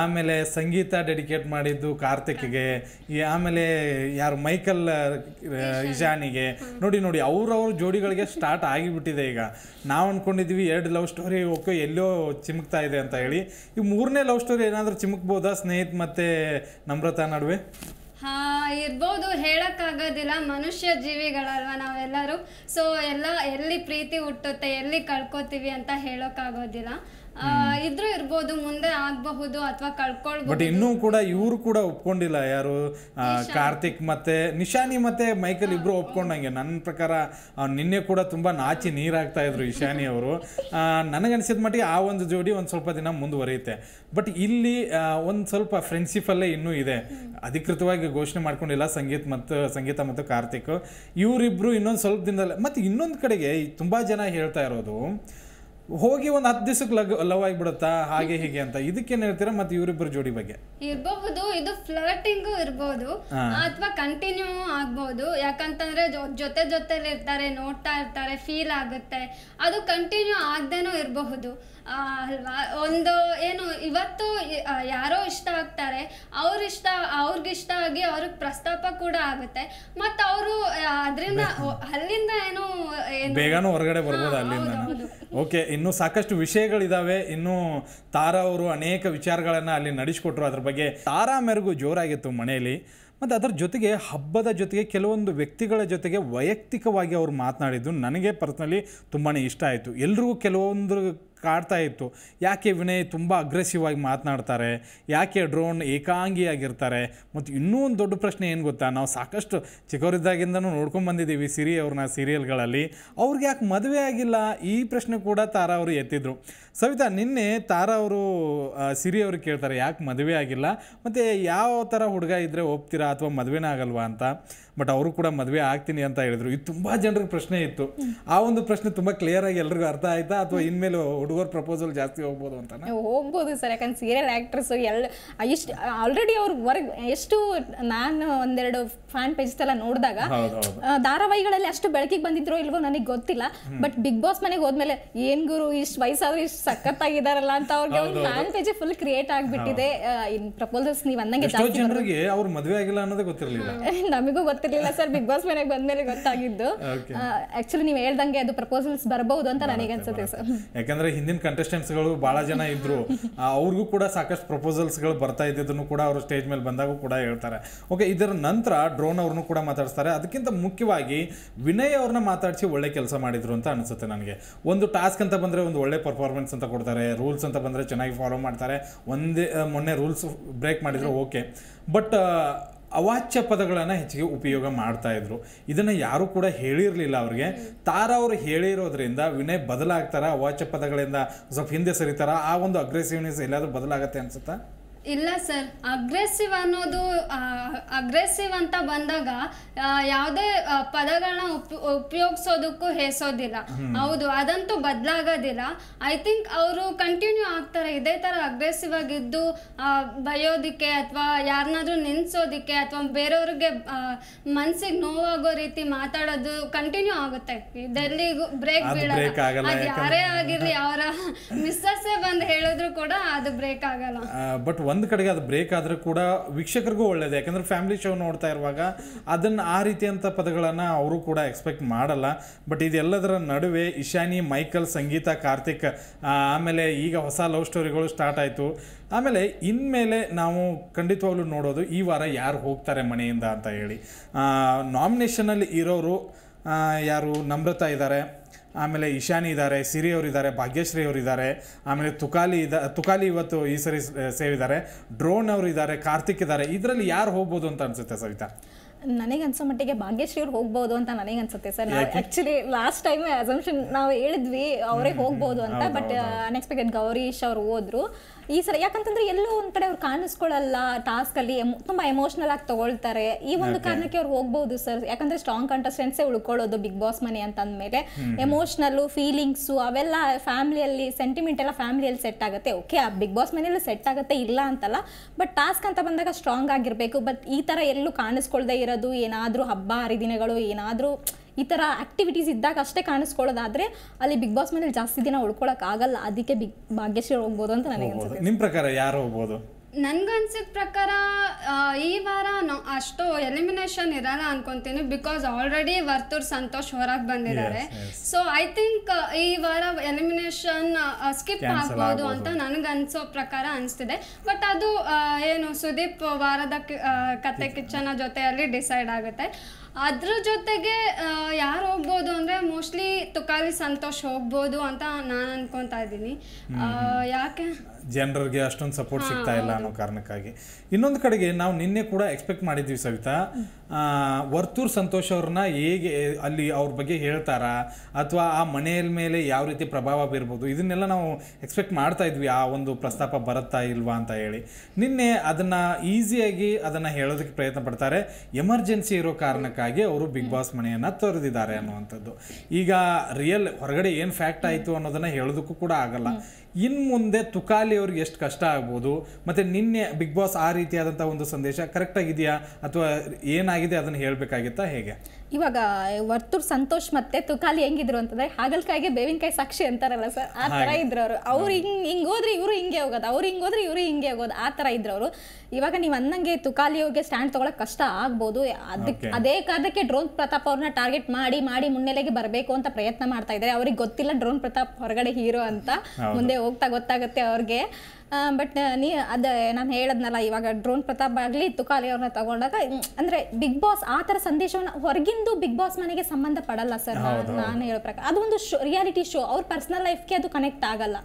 ಆಮೇಲೆ ಸಂಗೀತ ಡೆಡಿಕೇಟ್ ಮಾಡಿದ್ದು ಕಾರ್ತಿಕ್ಗೆ ಆಮೇಲೆ ಯಾರು ಮೈಕಲ್ ಇಜಾನಿಗೆ ನೋಡಿ ನೋಡಿ ಅವ್ರವ್ರ ಜೋಡಿಗಳಿಗೆ ಸ್ಟಾರ್ಟ್ ಆಗಿಬಿಟ್ಟಿದೆ ಈಗ ನಾವು ಅಂದ್ಕೊಂಡಿದ್ವಿ ಎರಡು ಲವ್ ಸ್ಟೋರಿ ಓಕೆ ಎಲ್ಲೋ ಚಿಮುಕ್ತಾ ಇದೆ ಅಂತ ಹೇಳಿ ಈ ಮೂರನೇ ಲವ್ ಸ್ಟೋರಿ ಏನಾದರೂ ಚಿಮುಕ್ಬೋದಾ ಸ್ನೇಹಿತ್ ಮತ್ತೆ ನಮ್ರತಾ ನಡುವೆ ಹಾ ಇರ್ಬೋದು ಹೇಳಕ್ಕಾಗೋದಿಲ್ಲ ಮನುಷ್ಯ ಜೀವಿಗಳಲ್ವ ನಾವೆಲ್ಲರೂ ಸೊ ಎಲ್ಲ ಎಲ್ಲಿ ಪ್ರೀತಿ ಹುಟ್ಟುತ್ತೆ ಎಲ್ಲಿ ಕಳ್ಕೊತೀವಿ ಅಂತ ಹೇಳೋಕ್ಕಾಗೋದಿಲ್ಲ ಇದ್ರೂ ಇರ್ಬೋದು ಮುಂದೆ ಆಗಬಹುದು ಅಥವಾ ಕಳ್ಕೊಳ್ಬಹುದು ಬಟ್ ಇನ್ನೂ ಕೂಡ ಇವರು ಕೂಡ ಒಪ್ಕೊಂಡಿಲ್ಲ ಯಾರು ಕಾರ್ತಿಕ್ ಮತ್ತೆ ನಿಶಾನಿ ಮತ್ತೆ ಮೈಕಲ್ ಇಬ್ರು ಒಪ್ಕೊಂಡಂಗೆ ನನ್ನ ಪ್ರಕಾರ ನಿನ್ನೆ ಕೂಡ ತುಂಬಾ ನಾಚಿ ನೀರಾಗ್ತಾ ಇದ್ರು ಇಶಾನಿ ಅವರು ನನಗನ್ಸಿದ ಮಟ್ಟಿಗೆ ಆ ಒಂದು ಜೋಡಿ ಒಂದು ಸ್ವಲ್ಪ ದಿನ ಮುಂದುವರಿಯುತ್ತೆ ಬಟ್ ಇಲ್ಲಿ ಒಂದು ಸ್ವಲ್ಪ ಫ್ರೆಂಡ್ಶಿಪ್ ಅಲ್ಲೇ ಇನ್ನೂ ಇದೆ ಅಧಿಕೃತವಾಗಿ ಘೋಷಣೆ ಮಾಡ್ಕೊಂಡಿಲ್ಲ ಸಂಗೀತ ಮತ್ತು ಸಂಗೀತ ಮತ್ತು ಕಾರ್ತಿಕ್ ಇವರಿಬ್ರು ಇನ್ನೊಂದು ಸ್ವಲ್ಪ ದಿನದಲ್ಲೇ ಮತ್ತೆ ಇನ್ನೊಂದು ಕಡೆಗೆ ತುಂಬಾ ಜನ ಹೇಳ್ತಾ ಇರೋದು ಹೋಗಿ ಒಂದು ಹತ್ತು ದಿವಸಕ್ಕೆ ಲಗ್ ಲವ್ ಆಗಿಬಿಡುತ್ತಾ ಹಾಗೆ ಹೀಗೆ ಅಂತ ಏನ್ ಹೇಳ್ತೀರಾ ಮತ್ತೆ ಇವರಿಬ್ಬರ ಜೋಡಿ ಬಗ್ಗೆ ಇರಬಹುದು ಇದು ಫ್ಲರ್ಟಿಂಗ್ ಇರಬಹುದು ಅಥವಾ ಕಂಟಿನ್ಯೂ ಆಗ್ಬಹುದು ಯಾಕಂತಂದ್ರೆ ಜೊತೆ ಜೊತೆಲಿ ಇರ್ತಾರೆ ನೋಡ್ತಾ ಇರ್ತಾರೆ ಫೀಲ್ ಆಗುತ್ತೆ ಅದು ಕಂಟಿನ್ಯೂ ಆಗ್ದೇನೂ ಇರಬಹುದು ಅಲ್ವಾ ಒಂದು ಏನು ಇವತ್ತು ಯಾರೋ ಇಷ್ಟ ಆಗ್ತಾರೆ ಅವ್ರ ಇಷ್ಟ ಅವ್ರಿಗಿಷ್ಟ ಆಗಿ ಅವ್ರಿಗೆ ಪ್ರಸ್ತಾಪ ಕೂಡ ಆಗುತ್ತೆ ಮತ್ತು ಅವರು ಅದರಿಂದ ಅಲ್ಲಿಂದ ಏನು ಬೇಗನೂ ಹೊರಗಡೆ ಬರ್ಬೋದು ಅಲ್ಲಿಂದ ಓಕೆ ಇನ್ನೂ ಸಾಕಷ್ಟು ವಿಷಯಗಳಿದ್ದಾವೆ ಇನ್ನೂ ತಾರಾ ಅವರು ಅನೇಕ ವಿಚಾರಗಳನ್ನು ಅಲ್ಲಿ ನಡೆಸಿಕೊಟ್ರು ಅದ್ರ ಬಗ್ಗೆ ತಾರಾ ಮೆರುಗು ಜೋರಾಗಿತ್ತು ಮನೆಯಲ್ಲಿ ಮತ್ತು ಅದರ ಜೊತೆಗೆ ಹಬ್ಬದ ಜೊತೆಗೆ ಕೆಲವೊಂದು ವ್ಯಕ್ತಿಗಳ ಜೊತೆಗೆ ವೈಯಕ್ತಿಕವಾಗಿ ಅವರು ಮಾತನಾಡಿದ್ದು ನನಗೆ ಪರ್ಸ್ನಲಿ ತುಂಬಾ ಇಷ್ಟ ಆಯಿತು ಎಲ್ರಿಗೂ ಕೆಲವೊಂದು ಕಾಡ್ತಾ ಇತ್ತು ಯಾಕೆ ವಿನಯ್ ತುಂಬ ಅಗ್ರೆಸಿವ್ ಆಗಿ ಮಾತನಾಡ್ತಾರೆ ಯಾಕೆ ಡ್ರೋನ್ ಏಕಾಂಗಿಯಾಗಿರ್ತಾರೆ ಮತ್ತು ಇನ್ನೂ ಒಂದು ದೊಡ್ಡ ಪ್ರಶ್ನೆ ಏನು ಗೊತ್ತಾ ನಾವು ಸಾಕಷ್ಟು ಚಿಕ್ಕವರಿದ್ದಾಗಿಂದನೂ ನೋಡ್ಕೊಂಡು ಬಂದಿದ್ದೀವಿ ಸಿರಿ ಅವ್ರನ್ನ ಸೀರಿಯಲ್ಗಳಲ್ಲಿ ಅವ್ರಿಗೆ ಯಾಕೆ ಮದುವೆ ಆಗಿಲ್ಲ ಈ ಪ್ರಶ್ನೆ ಕೂಡ ತಾರಾ ಅವರು ಎತ್ತಿದ್ರು ಸವಿತಾ ನಿನ್ನೆ ತಾರಾ ಅವರು ಸಿರಿ ಅವ್ರಿಗೆ ಕೇಳ್ತಾರೆ ಯಾಕೆ ಮದುವೆ ಆಗಿಲ್ಲ ಮತ್ತು ಯಾವ ಥರ ಹುಡುಗ ಇದ್ದರೆ ಒಪ್ತೀರಾ ಅಥವಾ ಮದುವೆನೇ ಆಗಲ್ವಾ ಅಂತ ಬಟ್ ಅವರು ಕೂಡ ಮದುವೆ ಆಗ್ತೀನಿ ಅಂತ ಹೇಳಿದ್ರು ಇದು ತುಂಬಾ ಜನರಿಗೆ ಪ್ರಶ್ನೆ ಇತ್ತು ಆ ಒಂದು ಪ್ರಶ್ನೆ ತುಂಬಾ ಕ್ಲಿಯರ್ ಆಗಿ ಎಲ್ರಿಗೂ ಅರ್ಥ ಆಯ್ತಾ ಅಥವಾ ಇನ್ಮೇಲೆ ಹುಡುಗರ್ ಪ್ರಪೋಸಲ್ ಜಾಸ್ತಿ ಹೋಗ್ಬೋದು ಅಂತ ಹೋಗ್ಬೋದು ಸರ್ ಯಾಕಂದ್ರೆ ಸೀರಿಯಲ್ ಆಕ್ಟ್ರೆಸ್ ಎಲ್ಲ ಎಷ್ಟು ಆಲ್ರೆಡಿ ಅವ್ರ ವರ್ಗ್ ಎಷ್ಟು ನಾನು ಒಂದೆರಡು ಫ್ಯಾನ್ ಪೇಜ್ ಎಲ್ಲ ನೋಡಿದಾಗ ಧಾರಾವಾಹಿಗಳಲ್ಲಿ ಅಷ್ಟು ಬೆಳಕಿಗೆ ಬಂದಿದ್ರು ಇಲ್ವೋ ನನಗೆ ಗೊತ್ತಿಲ್ಲ ಬಟ್ ಬಿಗ್ ಬಾಸ್ ಮನೆಗೆ ಹೋದ್ಮೇಲೆ ಏನ್ ಗುರು ಇಷ್ಟು ವಯಸ್ಸಾದ್ರೂ ಇಷ್ಟು ಆಗಿದಾರಲ್ಲ ಅಂತ ಅವ್ರಿಗೆ ಅವ್ರ ಫ್ಯಾನ್ ಪೇಜ್ ಫುಲ್ ಕ್ರಿಯೇಟ್ ಆಗಿಬಿಟ್ಟಿದೆ ಇನ್ ಪ್ರಪೋಸಲ್ಸ್ ನೀವು ಅಂದಂಗೆ ಜಾಸ್ತಿ ಅವ್ರ ಮದುವೆ ಆಗಿಲ್ಲ ಅನ್ನೋದೇ ಗೊತ್ತಿರಲಿಲ್ಲ ನಮಗೂ ಗೊತ್ತಿಲ್ಲ ಗೊತ್ತಿರ್ಲಿಲ್ಲ ಸರ್ ಬಿಗ್ ಬಾಸ್ ಮನೆಗೆ ಬಂದ್ಮೇಲೆ ಗೊತ್ತಾಗಿದ್ದು ಆಕ್ಚುಲಿ ನೀವು ಹೇಳ್ದಂಗೆ ಅದು ಪ್ರಪೋಸಲ್ಸ್ ಬರಬಹುದು ಅಂತ ನನಗೆ ಅನ್ಸುತ್ತೆ ಸರ್ ಯಾಕಂದ್ರೆ ಹಿಂದಿನ ಕಂಟೆಸ್ಟೆಂಟ್ಸ್ ಗಳು ಬಹಳ ಜನ ಇದ್ರು ಅವ್ರಿಗೂ ಕೂಡ ಸಾಕಷ್ಟು ಪ್ರಪೋಸಲ್ಸ್ ಗಳು ಬರ್ತಾ ಇದ್ದಿದ್ದನ್ನು ಕೂಡ ಅವರು ಸ್ಟೇಜ್ ಮೇಲೆ ಬಂದಾಗೂ ಕೂಡ ಹೇಳ್ತಾರೆ ಓಕೆ ಇದರ ನಂತರ ಡ್ರೋನ್ ಅವ್ರನ್ನು ಕೂಡ ಮಾತಾಡ್ತಾರೆ ಅದಕ್ಕಿಂತ ಮುಖ್ಯವಾಗಿ ವಿನಯ್ ಅವ್ರನ್ನ ಮಾತಾಡಿಸಿ ಒಳ್ಳೆ ಕೆಲಸ ಮಾಡಿದ್ರು ಅಂತ ಅನಿಸುತ್ತೆ ನನಗೆ ಒಂದು ಟಾಸ್ಕ್ ಅಂತ ಬಂದ್ರೆ ಒಂದು ಒಳ್ಳೆ ಪರ್ಫಾರ್ಮೆನ್ಸ್ ಅಂತ ಕೊಡ್ತಾರೆ ರೂಲ್ಸ್ ಅಂತ ಬಂದ್ರೆ ಚೆನ್ನಾಗಿ ಫಾಲೋ ಮಾಡ್ತಾರೆ ಒಂದೇ ಮೊನ್ನೆ ರೂಲ್ಸ್ ಬ್ರೇಕ್ ಮಾಡಿದ್ರು ಓಕೆ ಬಟ್ ಅವಾಚ್ಯ ಪದಗಳನ್ನು ಹೆಚ್ಚಿಗೆ ಉಪಯೋಗ ಮಾಡ್ತಾಯಿದ್ರು ಇದನ್ನು ಯಾರೂ ಕೂಡ ಹೇಳಿರಲಿಲ್ಲ ಅವ್ರಿಗೆ ತಾರವರು ಹೇಳಿರೋದ್ರಿಂದ ವಿನಯ್ ಬದಲಾಗ್ತಾರೆ ಅವಾಚ್ಯ ಪದಗಳಿಂದ ಸ್ವಲ್ಪ ಹಿಂದೆ ಸರಿತಾರ ಆ ಒಂದು ಅಗ್ರೆಸಿವ್ನೆಸ್ ಎಲ್ಲಾದರೂ ಬದಲಾಗತ್ತೆ ಅನಿಸುತ್ತಾ ಇಲ್ಲ ಸರ್ ಅಗ್ರೆಸಿವ್ ಅನ್ನೋದು ಅಗ್ರೆಸಿವ್ ಅಂತ ಬಂದಾಗ ಯಾವುದೇ ಪದಗಳನ್ನ ಉಪ್ ಉಪಯೋಗಿಸೋದಕ್ಕೂ ಹೇಸೋದಿಲ್ಲ ಹೌದು ಅದಂತೂ ಬದಲಾಗೋದಿಲ್ಲ ಐ ಥಿಂಕ್ ಅವರು ಕಂಟಿನ್ಯೂ ಆಗ್ತಾರೆ ಇದೇ ಥರ ಅಗ್ರೆಸಿವ್ ಆಗಿದ್ದು ಬಯೋದಕ್ಕೆ ಅಥವಾ ಯಾರನ್ನಾದ್ರೂ ನಿನ್ಸೋದಿಕ್ಕೆ ಅಥವಾ ಬೇರೆಯವ್ರಿಗೆ ಮನಸ್ಸಿಗೆ ನೋವಾಗೋ ರೀತಿ ಮಾತಾಡೋದು ಕಂಟಿನ್ಯೂ ಆಗುತ್ತೆ ಡೆಲ್ಲಿಗೂ ಬ್ರೇಕ್ ಬೀಳಲ್ಲ ಅದು ಯಾರೇ ಆಗಿರಲಿ ಅವರ ಮಿಸ್ಸಸ್ಸೇ ಬಂದು ಹೇಳಿದ್ರು ಕೂಡ ಅದು ಬ್ರೇಕ್ ಆಗಲ್ಲ ಬಟ್ ಒಂದು ಕಡೆಗೆ ಅದು ಬ್ರೇಕ್ ಆದರೂ ಕೂಡ ವೀಕ್ಷಕರಿಗೂ ಒಳ್ಳೆಯದು ಯಾಕಂದರೆ ಫ್ಯಾಮಿಲಿ ಶೋ ನೋಡ್ತಾ ಇರುವಾಗ ಅದನ್ನು ಆ ರೀತಿಯಂಥ ಪದಗಳನ್ನು ಅವರು ಕೂಡ ಎಕ್ಸ್ಪೆಕ್ಟ್ ಮಾಡಲ್ಲ ಬಟ್ ಇದೆಲ್ಲದರ ನಡುವೆ ಇಶಾನಿ ಮೈಕಲ್ ಸಂಗೀತ ಕಾರ್ತಿಕ್ ಆಮೇಲೆ ಈಗ ಹೊಸ ಲವ್ ಸ್ಟೋರಿಗಳು ಸ್ಟಾರ್ಟ್ ಆಯಿತು ಆಮೇಲೆ ಇನ್ಮೇಲೆ ನಾವು ಖಂಡಿತವಾಗ್ಲೂ ನೋಡೋದು ಈ ವಾರ ಯಾರು ಹೋಗ್ತಾರೆ ಮನೆಯಿಂದ ಅಂತ ಹೇಳಿ ನಾಮಿನೇಷನಲ್ಲಿ ಇರೋರು ಯಾರು ನಮ್ರತಾ ಇದ್ದಾರೆ ಆಮೇಲೆ ಇಶಾನಿ ಇದ್ದಾರೆ ಸಿರಿ ಅವರಿದ್ದಾರೆ ಭಾಗ್ಯಶ್ರೀ ಅವರಿದ್ದಾರೆ ಆಮೇಲೆ ತುಕಾಲಿ ಇದ ತುಕಾಲಿ ಇವತ್ತು ಈ ಸರಿ ಸೇವಿದ್ದಾರೆ ಡ್ರೋನ್ ಇದ್ದಾರೆ ಕಾರ್ತಿಕ್ ಇದ್ದಾರೆ ಇದರಲ್ಲಿ ಯಾರು ಹೋಗ್ಬೋದು ಅಂತ ಅನ್ಸುತ್ತೆ ಸವಿತಾ ನನಗೆ ಅನ್ಸೋ ಮಟ್ಟಿಗೆ ಭಾಗ್ಯಶ್ರೀ ಅವ್ರು ಹೋಗ್ಬೋದು ಅಂತ ನನಗೆ ಅನ್ಸುತ್ತೆ sir actually last time assumption ನಾವು ಹೇಳಿದ್ವಿ ಅವರೇ ಹೋಗ್ಬೋದು ಅಂತ ಬಟ್ ಅನ್ಎಕ್ಸ್ಪೆಕ್ಟೆಡ್ uh, ಗೌರೀಶ್ ಅವ್ರು ಹೋದ್ರು ಈ ಸಲ ಯಾಕಂತಂದ್ರೆ ಎಲ್ಲೋ ಒಂದ್ ಕಡೆ ಅವ್ರು ಕಾಣಿಸ್ಕೊಳ್ಳಲ್ಲ ಟಾಸ್ಕ್ ಅಲ್ಲಿ ತುಂಬಾ ಎಮೋಷನಲ್ ಆಗಿ ತಗೊಳ್ತಾರೆ ಈ ಒಂದು ಕಾರಣಕ್ಕೆ ಅವ್ರು ಹೋಗ್ಬಹುದು ಸರ್ ಯಾಕಂದ್ರೆ ಸ್ಟ್ರಾಂಗ್ ಕಂಟೆಸ್ಟೆಂಟ್ಸೇ ಉಳ್ಕೊಳ್ಳೋದು ಬಿಗ್ ಬಾಸ್ ಮನೆ ಅಂತ ಅಂದ್ಮೇಲೆ ಎಮೋಷನಲ್ ಫೀಲಿಂಗ್ಸು ಅವೆಲ್ಲ ಫ್ಯಾಮಿಲಿಯಲ್ಲಿ ಸೆಂಟಿಮೆಂಟ್ ಎಲ್ಲ ಫ್ಯಾಮಿಲಿಯಲ್ಲಿ ಸೆಟ್ ಆಗುತ್ತೆ ಓಕೆ ಆ ಬಿಗ್ ಬಾಸ್ ಮನೆಯಲ್ಲೂ ಸೆಟ್ ಆಗುತ್ತೆ ಇಲ್ಲ ಅಂತಲ್ಲ ಬಟ್ ಟಾಸ್ಕ್ ಅಂತ ಬಂದಾಗ ಸ್ಟ್ರಾಂಗ್ ಆಗಿರಬೇಕು ಬಟ್ ಈ ಥರ ಎಲ್ಲೂ ಕಾಣಿಸ್ಕೊಳ್ದೇ ಇರೋದು ಏನಾದರೂ ಹಬ್ಬ ಹರಿದಿನಗಳು ಏನಾದರೂ ಈ ಥರ ಆ್ಯಕ್ಟಿವಿಟೀಸ್ ಇದ್ದಾಗ ಅಷ್ಟೇ ಕಾಣಿಸ್ಕೊಳ್ಳೋದಾದರೆ ಅಲ್ಲಿ ಬಿಗ್ ಬಾಸ್ ಮೇಲೆ ಜಾಸ್ತಿ ದಿನ ಆಗಲ್ಲ ಅದಕ್ಕೆ ಬಿಗ್ ಭಾಗ್ಯಶ್ರೀ ಹೋಗ್ಬೋದು ಅಂತ ನನಗೆ ಅನ್ಸುತ್ತೆ ನಿಮ್ಮ ಪ್ರಕಾರ ಯಾರು ಹೋಗ್ಬೋದು ನನ್ಗನ್ಸಿದ ಪ್ರಕಾರ ಈ ವಾರ ಅಷ್ಟು ಎಲಿಮಿನೇಷನ್ ಇರಲ್ಲ ಅನ್ಕೊಂತೀನಿ ಬಿಕಾಸ್ ಆಲ್ರೆಡಿ ವರ್ತೂರ್ ಸಂತೋಷ್ ಹೊರಗೆ ಬಂದಿದ್ದಾರೆ ಸೊ ಐ ತಿಂಕ್ ಈ ವಾರ ಎಲಿಮಿನೇಷನ್ ಸ್ಕಿಪ್ ಆಗ್ಬೋದು ಅಂತ ನನಗನ್ಸೋ ಪ್ರಕಾರ ಅನಿಸ್ತಿದೆ ಬಟ್ ಅದು ಏನು ಸುದೀಪ್ ವಾರದ ಕತೆ ಕಿಚ್ಚನ ಜೊತೆಯಲ್ಲಿ ಡಿಸೈಡ್ ಆಗುತ್ತೆ ಅದ್ರ ಜೊತೆಗೆ ಯಾರು ಹೋಗ್ಬೋದು ಅಂದರೆ ಮೋಸ್ಟ್ಲಿ ತುಕಾಲಿ ಸಂತೋಷ್ ಹೋಗ್ಬೋದು ಅಂತ ನಾನು ಅನ್ಕೊಂತಾ ಇದ್ದೀನಿ ಯಾಕೆ ಜನರಿಗೆ ಅಷ್ಟೊಂದು ಸಪೋರ್ಟ್ ಸಿಗ್ತಾ ಇಲ್ಲ ಅನ್ನೋ ಕಾರಣಕ್ಕಾಗಿ ಇನ್ನೊಂದು ಕಡೆಗೆ ನಾವು ನಿನ್ನೆ ಕೂಡ ಎಕ್ಸ್ಪೆಕ್ಟ್ ಮಾಡಿದ್ವಿ ಸವಿತಾ ವರ್ತೂರ್ ಸಂತೋಷ್ ಅವ್ರನ್ನ ಹೇಗೆ ಅಲ್ಲಿ ಅವ್ರ ಬಗ್ಗೆ ಹೇಳ್ತಾರ ಅಥವಾ ಆ ಮನೆಯ ಮೇಲೆ ಯಾವ ರೀತಿ ಪ್ರಭಾವ ಬೀರ್ಬೋದು ಇದನ್ನೆಲ್ಲ ನಾವು ಎಕ್ಸ್ಪೆಕ್ಟ್ ಮಾಡ್ತಾ ಇದ್ವಿ ಆ ಒಂದು ಪ್ರಸ್ತಾಪ ಬರುತ್ತಾ ಇಲ್ವಾ ಅಂತ ಹೇಳಿ ನಿನ್ನೆ ಅದನ್ನು ಈಸಿಯಾಗಿ ಅದನ್ನು ಹೇಳೋದಕ್ಕೆ ಪ್ರಯತ್ನ ಪಡ್ತಾರೆ ಎಮರ್ಜೆನ್ಸಿ ಇರೋ ಕಾರಣಕ್ಕಾಗಿ ಆಗಿ ಅವರು ಬಿಗ್ ಬಾಸ್ ಮನೆಯನ್ನ ತೊರೆದಿದ್ದಾರೆ ಅನ್ನುವಂಥದ್ದು ಈಗ ರಿಯಲ್ ಹೊರಗಡೆ ಏನು ಫ್ಯಾಕ್ಟ್ ಆಯ್ತು ಅನ್ನೋದನ್ನ ಹೇಳೋದಕ್ಕೂ ಕೂಡ ಆಗಲ್ಲ ಇನ್ನು ಮುಂದೆ ತುಕಾಲಿ ಅವ್ರಿಗೆ ಎಷ್ಟು ಕಷ್ಟ ಆಗ್ಬೋದು ಮತ್ತೆ ನಿನ್ನೆ ಬಿಗ್ ಬಾಸ್ ಆ ರೀತಿಯಾದಂತಹ ಒಂದು ಸಂದೇಶ ಆಗಿದೆಯಾ ಅಥವಾ ಏನಾಗಿದೆ ಅದನ್ನು ಹೇಳಬೇಕಾಗಿತ್ತಾ ಹೇಗೆ ಇವಾಗ ವರ್ತೂರ್ ಸಂತೋಷ್ ಮತ್ತೆ ತುಕಾಲಿ ಹೆಂಗಿದ್ರು ಅಂತಂದ್ರೆ ಹಾಗಲ್ಕಾಯಿಗೆ ಬೇವಿನಕಾಯಿ ಸಾಕ್ಷಿ ಅಂತಾರಲ್ಲ ಸರ್ ಆ ತರ ಇದ್ರು ಅವರು ಅವ್ರು ಹಿಂಗ್ ಹಿಂಗ್ ಹೋದ್ರೆ ಇವರು ಹಿಂಗೆ ಹೋಗೋದು ಅವ್ರು ಹಿಂಗ್ ಹೋದ್ರೆ ಇವರು ಹಿಂಗೆ ಹೋಗೋದು ಆ ತರ ಇದ್ರು ಅವರು ಇವಾಗ ನೀವು ಅನ್ನಂಗೆ ಹೋಗಿ ಸ್ಟ್ಯಾಂಡ್ ತಗೊಳಕ್ ಕಷ್ಟ ಆಗ್ಬೋದು ಅದಕ್ಕೆ ಅದೇ ಕಾರಣಕ್ಕೆ ಡ್ರೋನ್ ಪ್ರತಾಪ್ ಅವ್ರನ್ನ ಟಾರ್ಗೆಟ್ ಮಾಡಿ ಮಾಡಿ ಮುನ್ನೆಲೆಗೆ ಬರಬೇಕು ಅಂತ ಪ್ರಯತ್ನ ಮಾಡ್ತಾ ಇದ್ದಾರೆ ಅವ್ರಿಗೆ ಗೊತ್ತಿಲ್ಲ ಡ್ರೋನ್ ಪ್ರತಾಪ್ ಹೊರಗಡೆ ಹೀರೋ ಅಂತ ಮುಂದೆ ಹೋಗ್ತಾ ಗೊತ್ತಾಗುತ್ತೆ ಅವ್ರಿಗೆ ಬಟ್ ನೀ ಅದು ನಾನು ಹೇಳದ್ನಲ್ಲ ಇವಾಗ ಡ್ರೋನ್ ಪ್ರತಾಪ್ ಆಗಲಿ ತುಕಾಲಿ ಅವ್ರನ್ನ ತಗೊಂಡಾಗ ಅಂದರೆ ಬಿಗ್ ಬಾಸ್ ಆ ಥರ ಸಂದೇಶವನ್ನು ಹೊರಗಿಂದು ಬಿಗ್ ಬಾಸ್ ಮನೆಗೆ ಸಂಬಂಧ ಪಡಲ್ಲ ಸರ್ ನಾನು ಹೇಳೋ ಪ್ರಕಾರ ಒಂದು ಶೋ ರಿಯಾಲಿಟಿ ಶೋ ಅವ್ರ ಪರ್ಸ್ನಲ್ ಲೈಫ್ಗೆ ಅದು ಕನೆಕ್ಟ್ ಆಗಲ್ಲ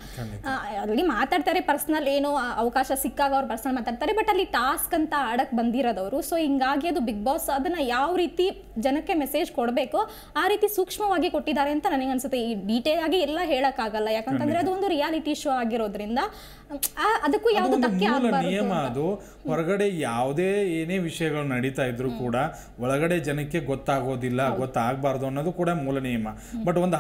ಅಲ್ಲಿ ಮಾತಾಡ್ತಾರೆ ಪರ್ಸ್ನಲ್ ಏನೋ ಅವಕಾಶ ಸಿಕ್ಕಾಗ ಅವ್ರು ಪರ್ಸ್ನಲ್ ಮಾತಾಡ್ತಾರೆ ಬಟ್ ಅಲ್ಲಿ ಟಾಸ್ಕ್ ಅಂತ ಆಡಕ್ಕೆ ಬಂದಿರೋದವರು ಸೊ ಹಿಂಗಾಗಿ ಅದು ಬಿಗ್ ಬಾಸ್ ಅದನ್ನು ಯಾವ ರೀತಿ ಜನಕ್ಕೆ ಮೆಸೇಜ್ ಕೊಡಬೇಕು ಆ ರೀತಿ ಸೂಕ್ಷ್ಮವಾಗಿ ಕೊಟ್ಟಿದ್ದಾರೆ ಅಂತ ನನಗೆ ಅನ್ಸುತ್ತೆ ಈ ಡೀಟೇಲ್ ಆಗಿ ಎಲ್ಲ ಹೇಳೋಕ್ಕಾಗಲ್ಲ ಯಾಕಂತಂದರೆ ಅದು ಒಂದು ರಿಯಾಲಿಟಿ ಶೋ ಆಗಿರೋದ್ರಿಂದ ಅದಕ್ಕೂ ನಿಯಮ ಅದು ಹೊರಗಡೆ ಯಾವುದೇ ಏನೇ ವಿಷಯಗಳು ನಡೀತಾ ಇದ್ರು ಕೂಡ ಒಳಗಡೆ ಜನಕ್ಕೆ ಗೊತ್ತಾಗೋದಿಲ್ಲ ಗೊತ್ತಾಗಬಾರ್ದು ಅನ್ನೋದು ಕೂಡ ಮೂಲ ನಿಯಮ ಬಟ್ ಒಂದು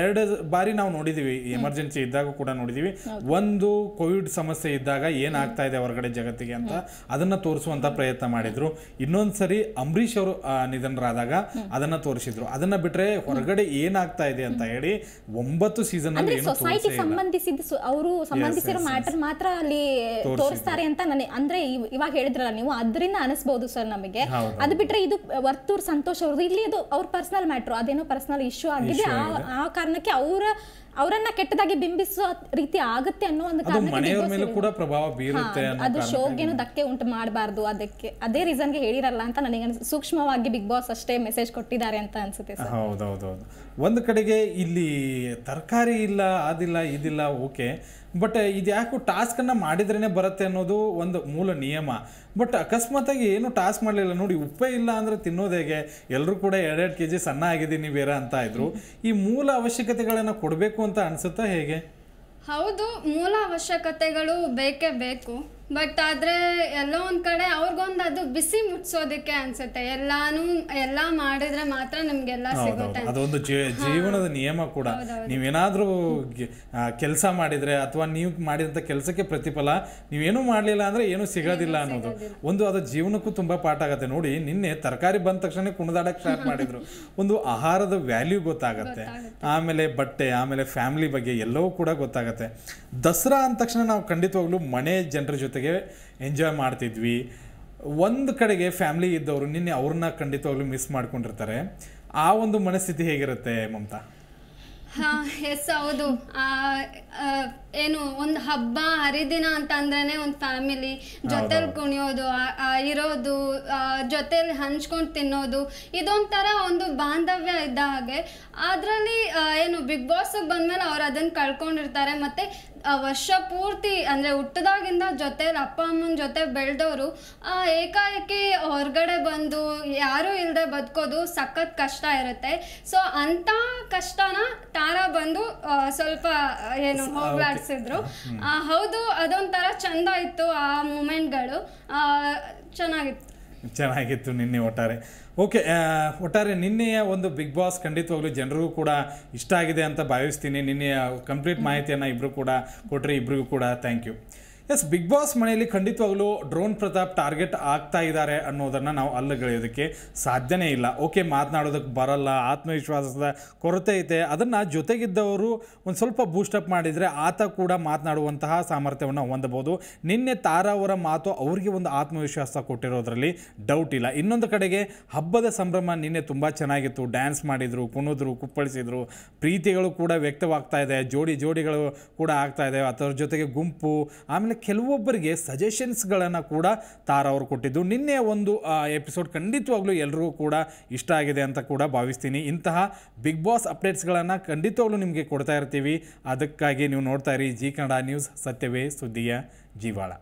ಎರಡು ಬಾರಿ ನಾವು ನೋಡಿದೀವಿ ಎಮರ್ಜೆನ್ಸಿ ಇದ್ದಾಗ ಕೂಡ ನೋಡಿದೀವಿ ಒಂದು ಕೋವಿಡ್ ಸಮಸ್ಯೆ ಇದ್ದಾಗ ಏನಾಗ್ತಾ ಇದೆ ಹೊರಗಡೆ ಜಗತ್ತಿಗೆ ಅಂತ ಅದನ್ನ ತೋರಿಸುವಂತ ಪ್ರಯತ್ನ ಮಾಡಿದ್ರು ಇನ್ನೊಂದ್ಸರಿ ಅಂಬರೀಷ್ ಅವರು ನಿಧನರಾದಾಗ ಅದನ್ನ ತೋರಿಸಿದ್ರು ಅದನ್ನ ಬಿಟ್ರೆ ಹೊರಗಡೆ ಏನಾಗ್ತಾ ಇದೆ ಅಂತ ಹೇಳಿ ಒಂಬತ್ತು ಸೀಸನ್ ಅಲ್ಲಿ ಏನು ತೋರಿಸಿಲ್ಲ ಮ್ಯಾಟರ್ ಮಾತ್ರ ಅಲ್ಲಿ ತೋರಿಸ್ತಾರೆ ಅಂತ ನನಗೆ ಅಂದ್ರೆ ಇವಾಗ ಹೇಳಿದ್ರಲ್ಲ ನೀವು ಅದರಿಂದ ಅನಿಸ್ಬಹುದು ಸರ್ ನಮಗೆ ಅದು ಬಿಟ್ರೆ ಇದು ವರ್ತೂರ್ ಸಂತೋಷ್ ಅವ್ರದ್ದು ಇಲ್ಲಿ ಅದು ಅವ್ರ ಪರ್ಸನಲ್ ಮ್ಯಾಟ್ರು ಅದೇನೋ ಪರ್ಸನಲ್ ಇಶ್ಯೂ ಆಗಿದೆ ಆ ಕಾರಣಕ್ಕೆ ಅವರ ಅವರನ್ನ ಕೆಟ್ಟದಾಗಿ ಬಿಂಬಿಸೋ ರೀತಿ ಆಗುತ್ತೆ ಅನ್ನೋ ಒಂದು ಕಾರಣಕ್ಕೆ ಕೂಡ ಪ್ರಭಾವ ಬೀರುತ್ತೆ ಅದು ಶೋಗೇನು ಧಕ್ಕೆ ಉಂಟು ಮಾಡಬಾರ್ದು ಅದಕ್ಕೆ ಅದೇ ರೀಸನ್ ಗೆ ಹೇಳಿರಲ್ಲ ಅಂತ ನನಗೆ ಸೂಕ್ಷ್ಮವಾಗಿ ಬಿಗ್ ಬಾಸ್ ಅಷ್ಟೇ ಮೆಸೇಜ್ ಕೊಟ್ಟಿದ್ದಾರೆ ಅಂತ ಅನ್ಸುತ್ತೆ ಸರ್ ಹೌದು ಒಂದು ಕಡೆಗೆ ಇಲ್ಲಿ ತರಕಾರಿ ಇಲ್ಲ ಅದಿಲ್ಲ ಇದಿಲ್ಲ ಓಕೆ ಬಟ್ uh, ಇದು ಟಾಸ್ಕ್ ಟಾಸ್ಕನ್ನು ಮಾಡಿದ್ರೇ ಬರುತ್ತೆ ಅನ್ನೋದು ಒಂದು ಮೂಲ ನಿಯಮ ಬಟ್ ಅಕಸ್ಮಾತಾಗಿ ಏನು ಟಾಸ್ಕ್ ಮಾಡಲಿಲ್ಲ ನೋಡಿ ಉಪ್ಪೇ ಇಲ್ಲ ಅಂದರೆ ತಿನ್ನೋದು ಹೇಗೆ ಎಲ್ಲರೂ ಕೂಡ ಎರಡೆರಡು ಕೆ ಜಿ ಸಣ್ಣ ಆಗಿದ್ದೀನಿ ಬೇರೆ ಅಂತ ಇದ್ರು ಈ ಮೂಲ ಅವಶ್ಯಕತೆಗಳನ್ನು ಕೊಡಬೇಕು ಅಂತ ಅನಿಸುತ್ತಾ ಹೇಗೆ ಹೌದು ಮೂಲ ಅವಶ್ಯಕತೆಗಳು ಬೇಕೇ ಬೇಕು ಬಟ್ ಆದ್ರೆ ಎಲ್ಲೋ ಒಂದು ಕಡೆ ಅವ್ರಿಗೊಂದು ಅದು ಬಿಸಿ ಮುಟ್ಸೋದಕ್ಕೆ ಅನ್ಸುತ್ತೆ ಎಲ್ಲಾನು ಎಲ್ಲ ಮಾಡಿದ್ರೆ ಮಾತ್ರ ನಿಮ್ಗೆಲ್ಲ ಸಿಗುತ್ತೆ ಅದೊಂದು ಜೀವನದ ನಿಯಮ ಕೂಡ ನೀವೇನಾದರೂ ಕೆಲಸ ಮಾಡಿದ್ರೆ ಅಥವಾ ನೀವು ಮಾಡಿದಂಥ ಕೆಲಸಕ್ಕೆ ಪ್ರತಿಫಲ ನೀವೇನು ಮಾಡಲಿಲ್ಲ ಅಂದ್ರೆ ಏನು ಸಿಗೋದಿಲ್ಲ ಅನ್ನೋದು ಒಂದು ಅದು ಜೀವನಕ್ಕೂ ತುಂಬಾ ಪಾಠ ಆಗುತ್ತೆ ನೋಡಿ ನಿನ್ನೆ ತರಕಾರಿ ಬಂದ ತಕ್ಷಣ ಕುಣಿದಾಡಕ್ಕೆ ಸ್ಟಾರ್ಟ್ ಮಾಡಿದ್ರು ಒಂದು ಆಹಾರದ ವ್ಯಾಲ್ಯೂ ಗೊತ್ತಾಗತ್ತೆ ಆಮೇಲೆ ಬಟ್ಟೆ ಆಮೇಲೆ ಫ್ಯಾಮಿಲಿ ಬಗ್ಗೆ ಎಲ್ಲವೂ ಕೂಡ ಗೊತ್ತಾಗತ್ತೆ ದಸರಾ ಅಂದ ತಕ್ಷಣ ನಾವು ಖಂಡಿತವಾಗ್ಲೂ ಮನೆ ಜನರ ಜೊತೆ ಜೊತೆಗೆ ಎಂಜಾಯ್ ಮಾಡ್ತಿದ್ವಿ ಒಂದು ಕಡೆಗೆ ಫ್ಯಾಮಿಲಿ ಇದ್ದವರು ನಿನ್ನೆ ಅವ್ರನ್ನ ಖಂಡಿತವಾಗ್ಲೂ ಮಿಸ್ ಮಾಡ್ಕೊಂಡಿರ್ತಾರೆ ಆ ಒಂದು ಮನಸ್ಥಿತಿ ಹೇಗಿರುತ್ತೆ ಮಮತಾ ಹಾಂ ಎಸ್ ಹೌದು ಆ ಏನು ಒಂದು ಹಬ್ಬ ಹರಿದಿನ ಅಂತ ಅಂದ್ರೆ ಒಂದು ಫ್ಯಾಮಿಲಿ ಜೊತೆಲಿ ಕುಣಿಯೋದು ಇರೋದು ಜೊತೆಲಿ ಹಂಚ್ಕೊಂಡು ತಿನ್ನೋದು ಇದೊಂಥರ ಒಂದು ಬಾಂಧವ್ಯ ಇದ್ದ ಹಾಗೆ ಅದರಲ್ಲಿ ಏನು ಬಿಗ್ ಬಾಸ್ ಬಂದ್ಮೇಲೆ ಅವ್ರು ಅದನ್ನ ಕಳ್ಕೊಂಡಿರ್ತಾರೆ ಮತ್ತೆ ವರ್ಷ ಪೂರ್ತಿ ಅಂದರೆ ಹುಟ್ಟಿದಾಗಿಂದ ಜೊತೆ ಅಪ್ಪ ಅಮ್ಮನ ಜೊತೆ ಬೆಳೆದವರು ಏಕಾಏಕಿ ಹೊರಗಡೆ ಬಂದು ಯಾರೂ ಇಲ್ಲದೆ ಬದುಕೋದು ಸಖತ್ ಕಷ್ಟ ಇರುತ್ತೆ ಸೊ ಅಂಥ ಕಷ್ಟನ ತಾರಾ ಬಂದು ಸ್ವಲ್ಪ ಏನು ಹೋಗ್ಲಾಡ್ಸಿದ್ರು ಹೌದು ಅದೊಂಥರ ಚಂದ ಇತ್ತು ಆ ಮೂಮೆಂಟ್ಗಳು ಚೆನ್ನಾಗಿತ್ತು ಚೆನ್ನಾಗಿತ್ತು ನಿನ್ನೆ ಒಟ್ಟಾರೆ ಓಕೆ ಒಟ್ಟಾರೆ ನಿನ್ನೆಯ ಒಂದು ಬಿಗ್ ಬಾಸ್ ಖಂಡಿತವಾಗ್ಲೂ ಜನರಿಗೂ ಕೂಡ ಇಷ್ಟ ಆಗಿದೆ ಅಂತ ಭಾವಿಸ್ತೀನಿ ನಿನ್ನೆಯ ಕಂಪ್ಲೀಟ್ ಮಾಹಿತಿಯನ್ನು ಇಬ್ಬರು ಕೂಡ ಕೊಟ್ಟರೆ ಇಬ್ಬರಿಗೂ ಕೂಡ thank you yes big boss ಮನೆಯಲ್ಲಿ ಖಂಡಿತವಾಗಲೂ ಡ್ರೋನ್ ಪ್ರತಾಪ್ ಟಾರ್ಗೆಟ್ ಆಗ್ತಾ ಇದ್ದಾರೆ ಅನ್ನೋದನ್ನು ನಾವು ಅಲ್ಲಗಳೆಯೋದಕ್ಕೆ ಸಾಧ್ಯನೇ ಇಲ್ಲ ಓಕೆ ಮಾತನಾಡೋದಕ್ಕೆ ಬರಲ್ಲ ಆತ್ಮವಿಶ್ವಾಸದ ಕೊರತೆ ಐತೆ ಅದನ್ನು ಜೊತೆಗಿದ್ದವರು ಒಂದು ಸ್ವಲ್ಪ ಬೂಸ್ಟಪ್ ಮಾಡಿದರೆ ಆತ ಕೂಡ ಮಾತನಾಡುವಂತಹ ಸಾಮರ್ಥ್ಯವನ್ನು ಹೊಂದಬಹುದು ನಿನ್ನೆ ತಾರಾ ಅವರ ಮಾತು ಅವರಿಗೆ ಒಂದು ಆತ್ಮವಿಶ್ವಾಸ ಕೊಟ್ಟಿರೋದರಲ್ಲಿ ಡೌಟ್ ಇಲ್ಲ ಇನ್ನೊಂದು ಕಡೆಗೆ ಹಬ್ಬದ ಸಂಭ್ರಮ ನಿನ್ನೆ ತುಂಬ ಚೆನ್ನಾಗಿತ್ತು ಡ್ಯಾನ್ಸ್ ಮಾಡಿದರು ಕುಣಿದ್ರು ಕುಪ್ಪಳಿಸಿದರು ಪ್ರೀತಿಗಳು ಕೂಡ ವ್ಯಕ್ತವಾಗ್ತಾ ಇದೆ ಜೋಡಿ ಜೋಡಿಗಳು ಕೂಡ ಆಗ್ತಾ ಇದೆ ಅದರ ಜೊತೆಗೆ ಗುಂಪು ಆಮೇಲೆ ಕೆಲವೊಬ್ಬರಿಗೆ ಸಜೆಷನ್ಸ್ಗಳನ್ನು ಕೂಡ ತಾರ ಅವರು ಕೊಟ್ಟಿದ್ದು ನಿನ್ನೆ ಒಂದು ಎಪಿಸೋಡ್ ಖಂಡಿತವಾಗ್ಲೂ ಎಲ್ರಿಗೂ ಕೂಡ ಇಷ್ಟ ಆಗಿದೆ ಅಂತ ಕೂಡ ಭಾವಿಸ್ತೀನಿ ಇಂತಹ ಬಿಗ್ ಬಾಸ್ ಅಪ್ಡೇಟ್ಸ್ಗಳನ್ನು ಖಂಡಿತವಾಗ್ಲೂ ನಿಮಗೆ ಕೊಡ್ತಾ ಇರ್ತೀವಿ ಅದಕ್ಕಾಗಿ ನೀವು ನೋಡ್ತಾ ಇರಿ ಜಿ ಕನ್ನಡ ನ್ಯೂಸ್ ಸತ್ಯವೇ ಸುದ್ದಿಯ ಜೀವಾಳ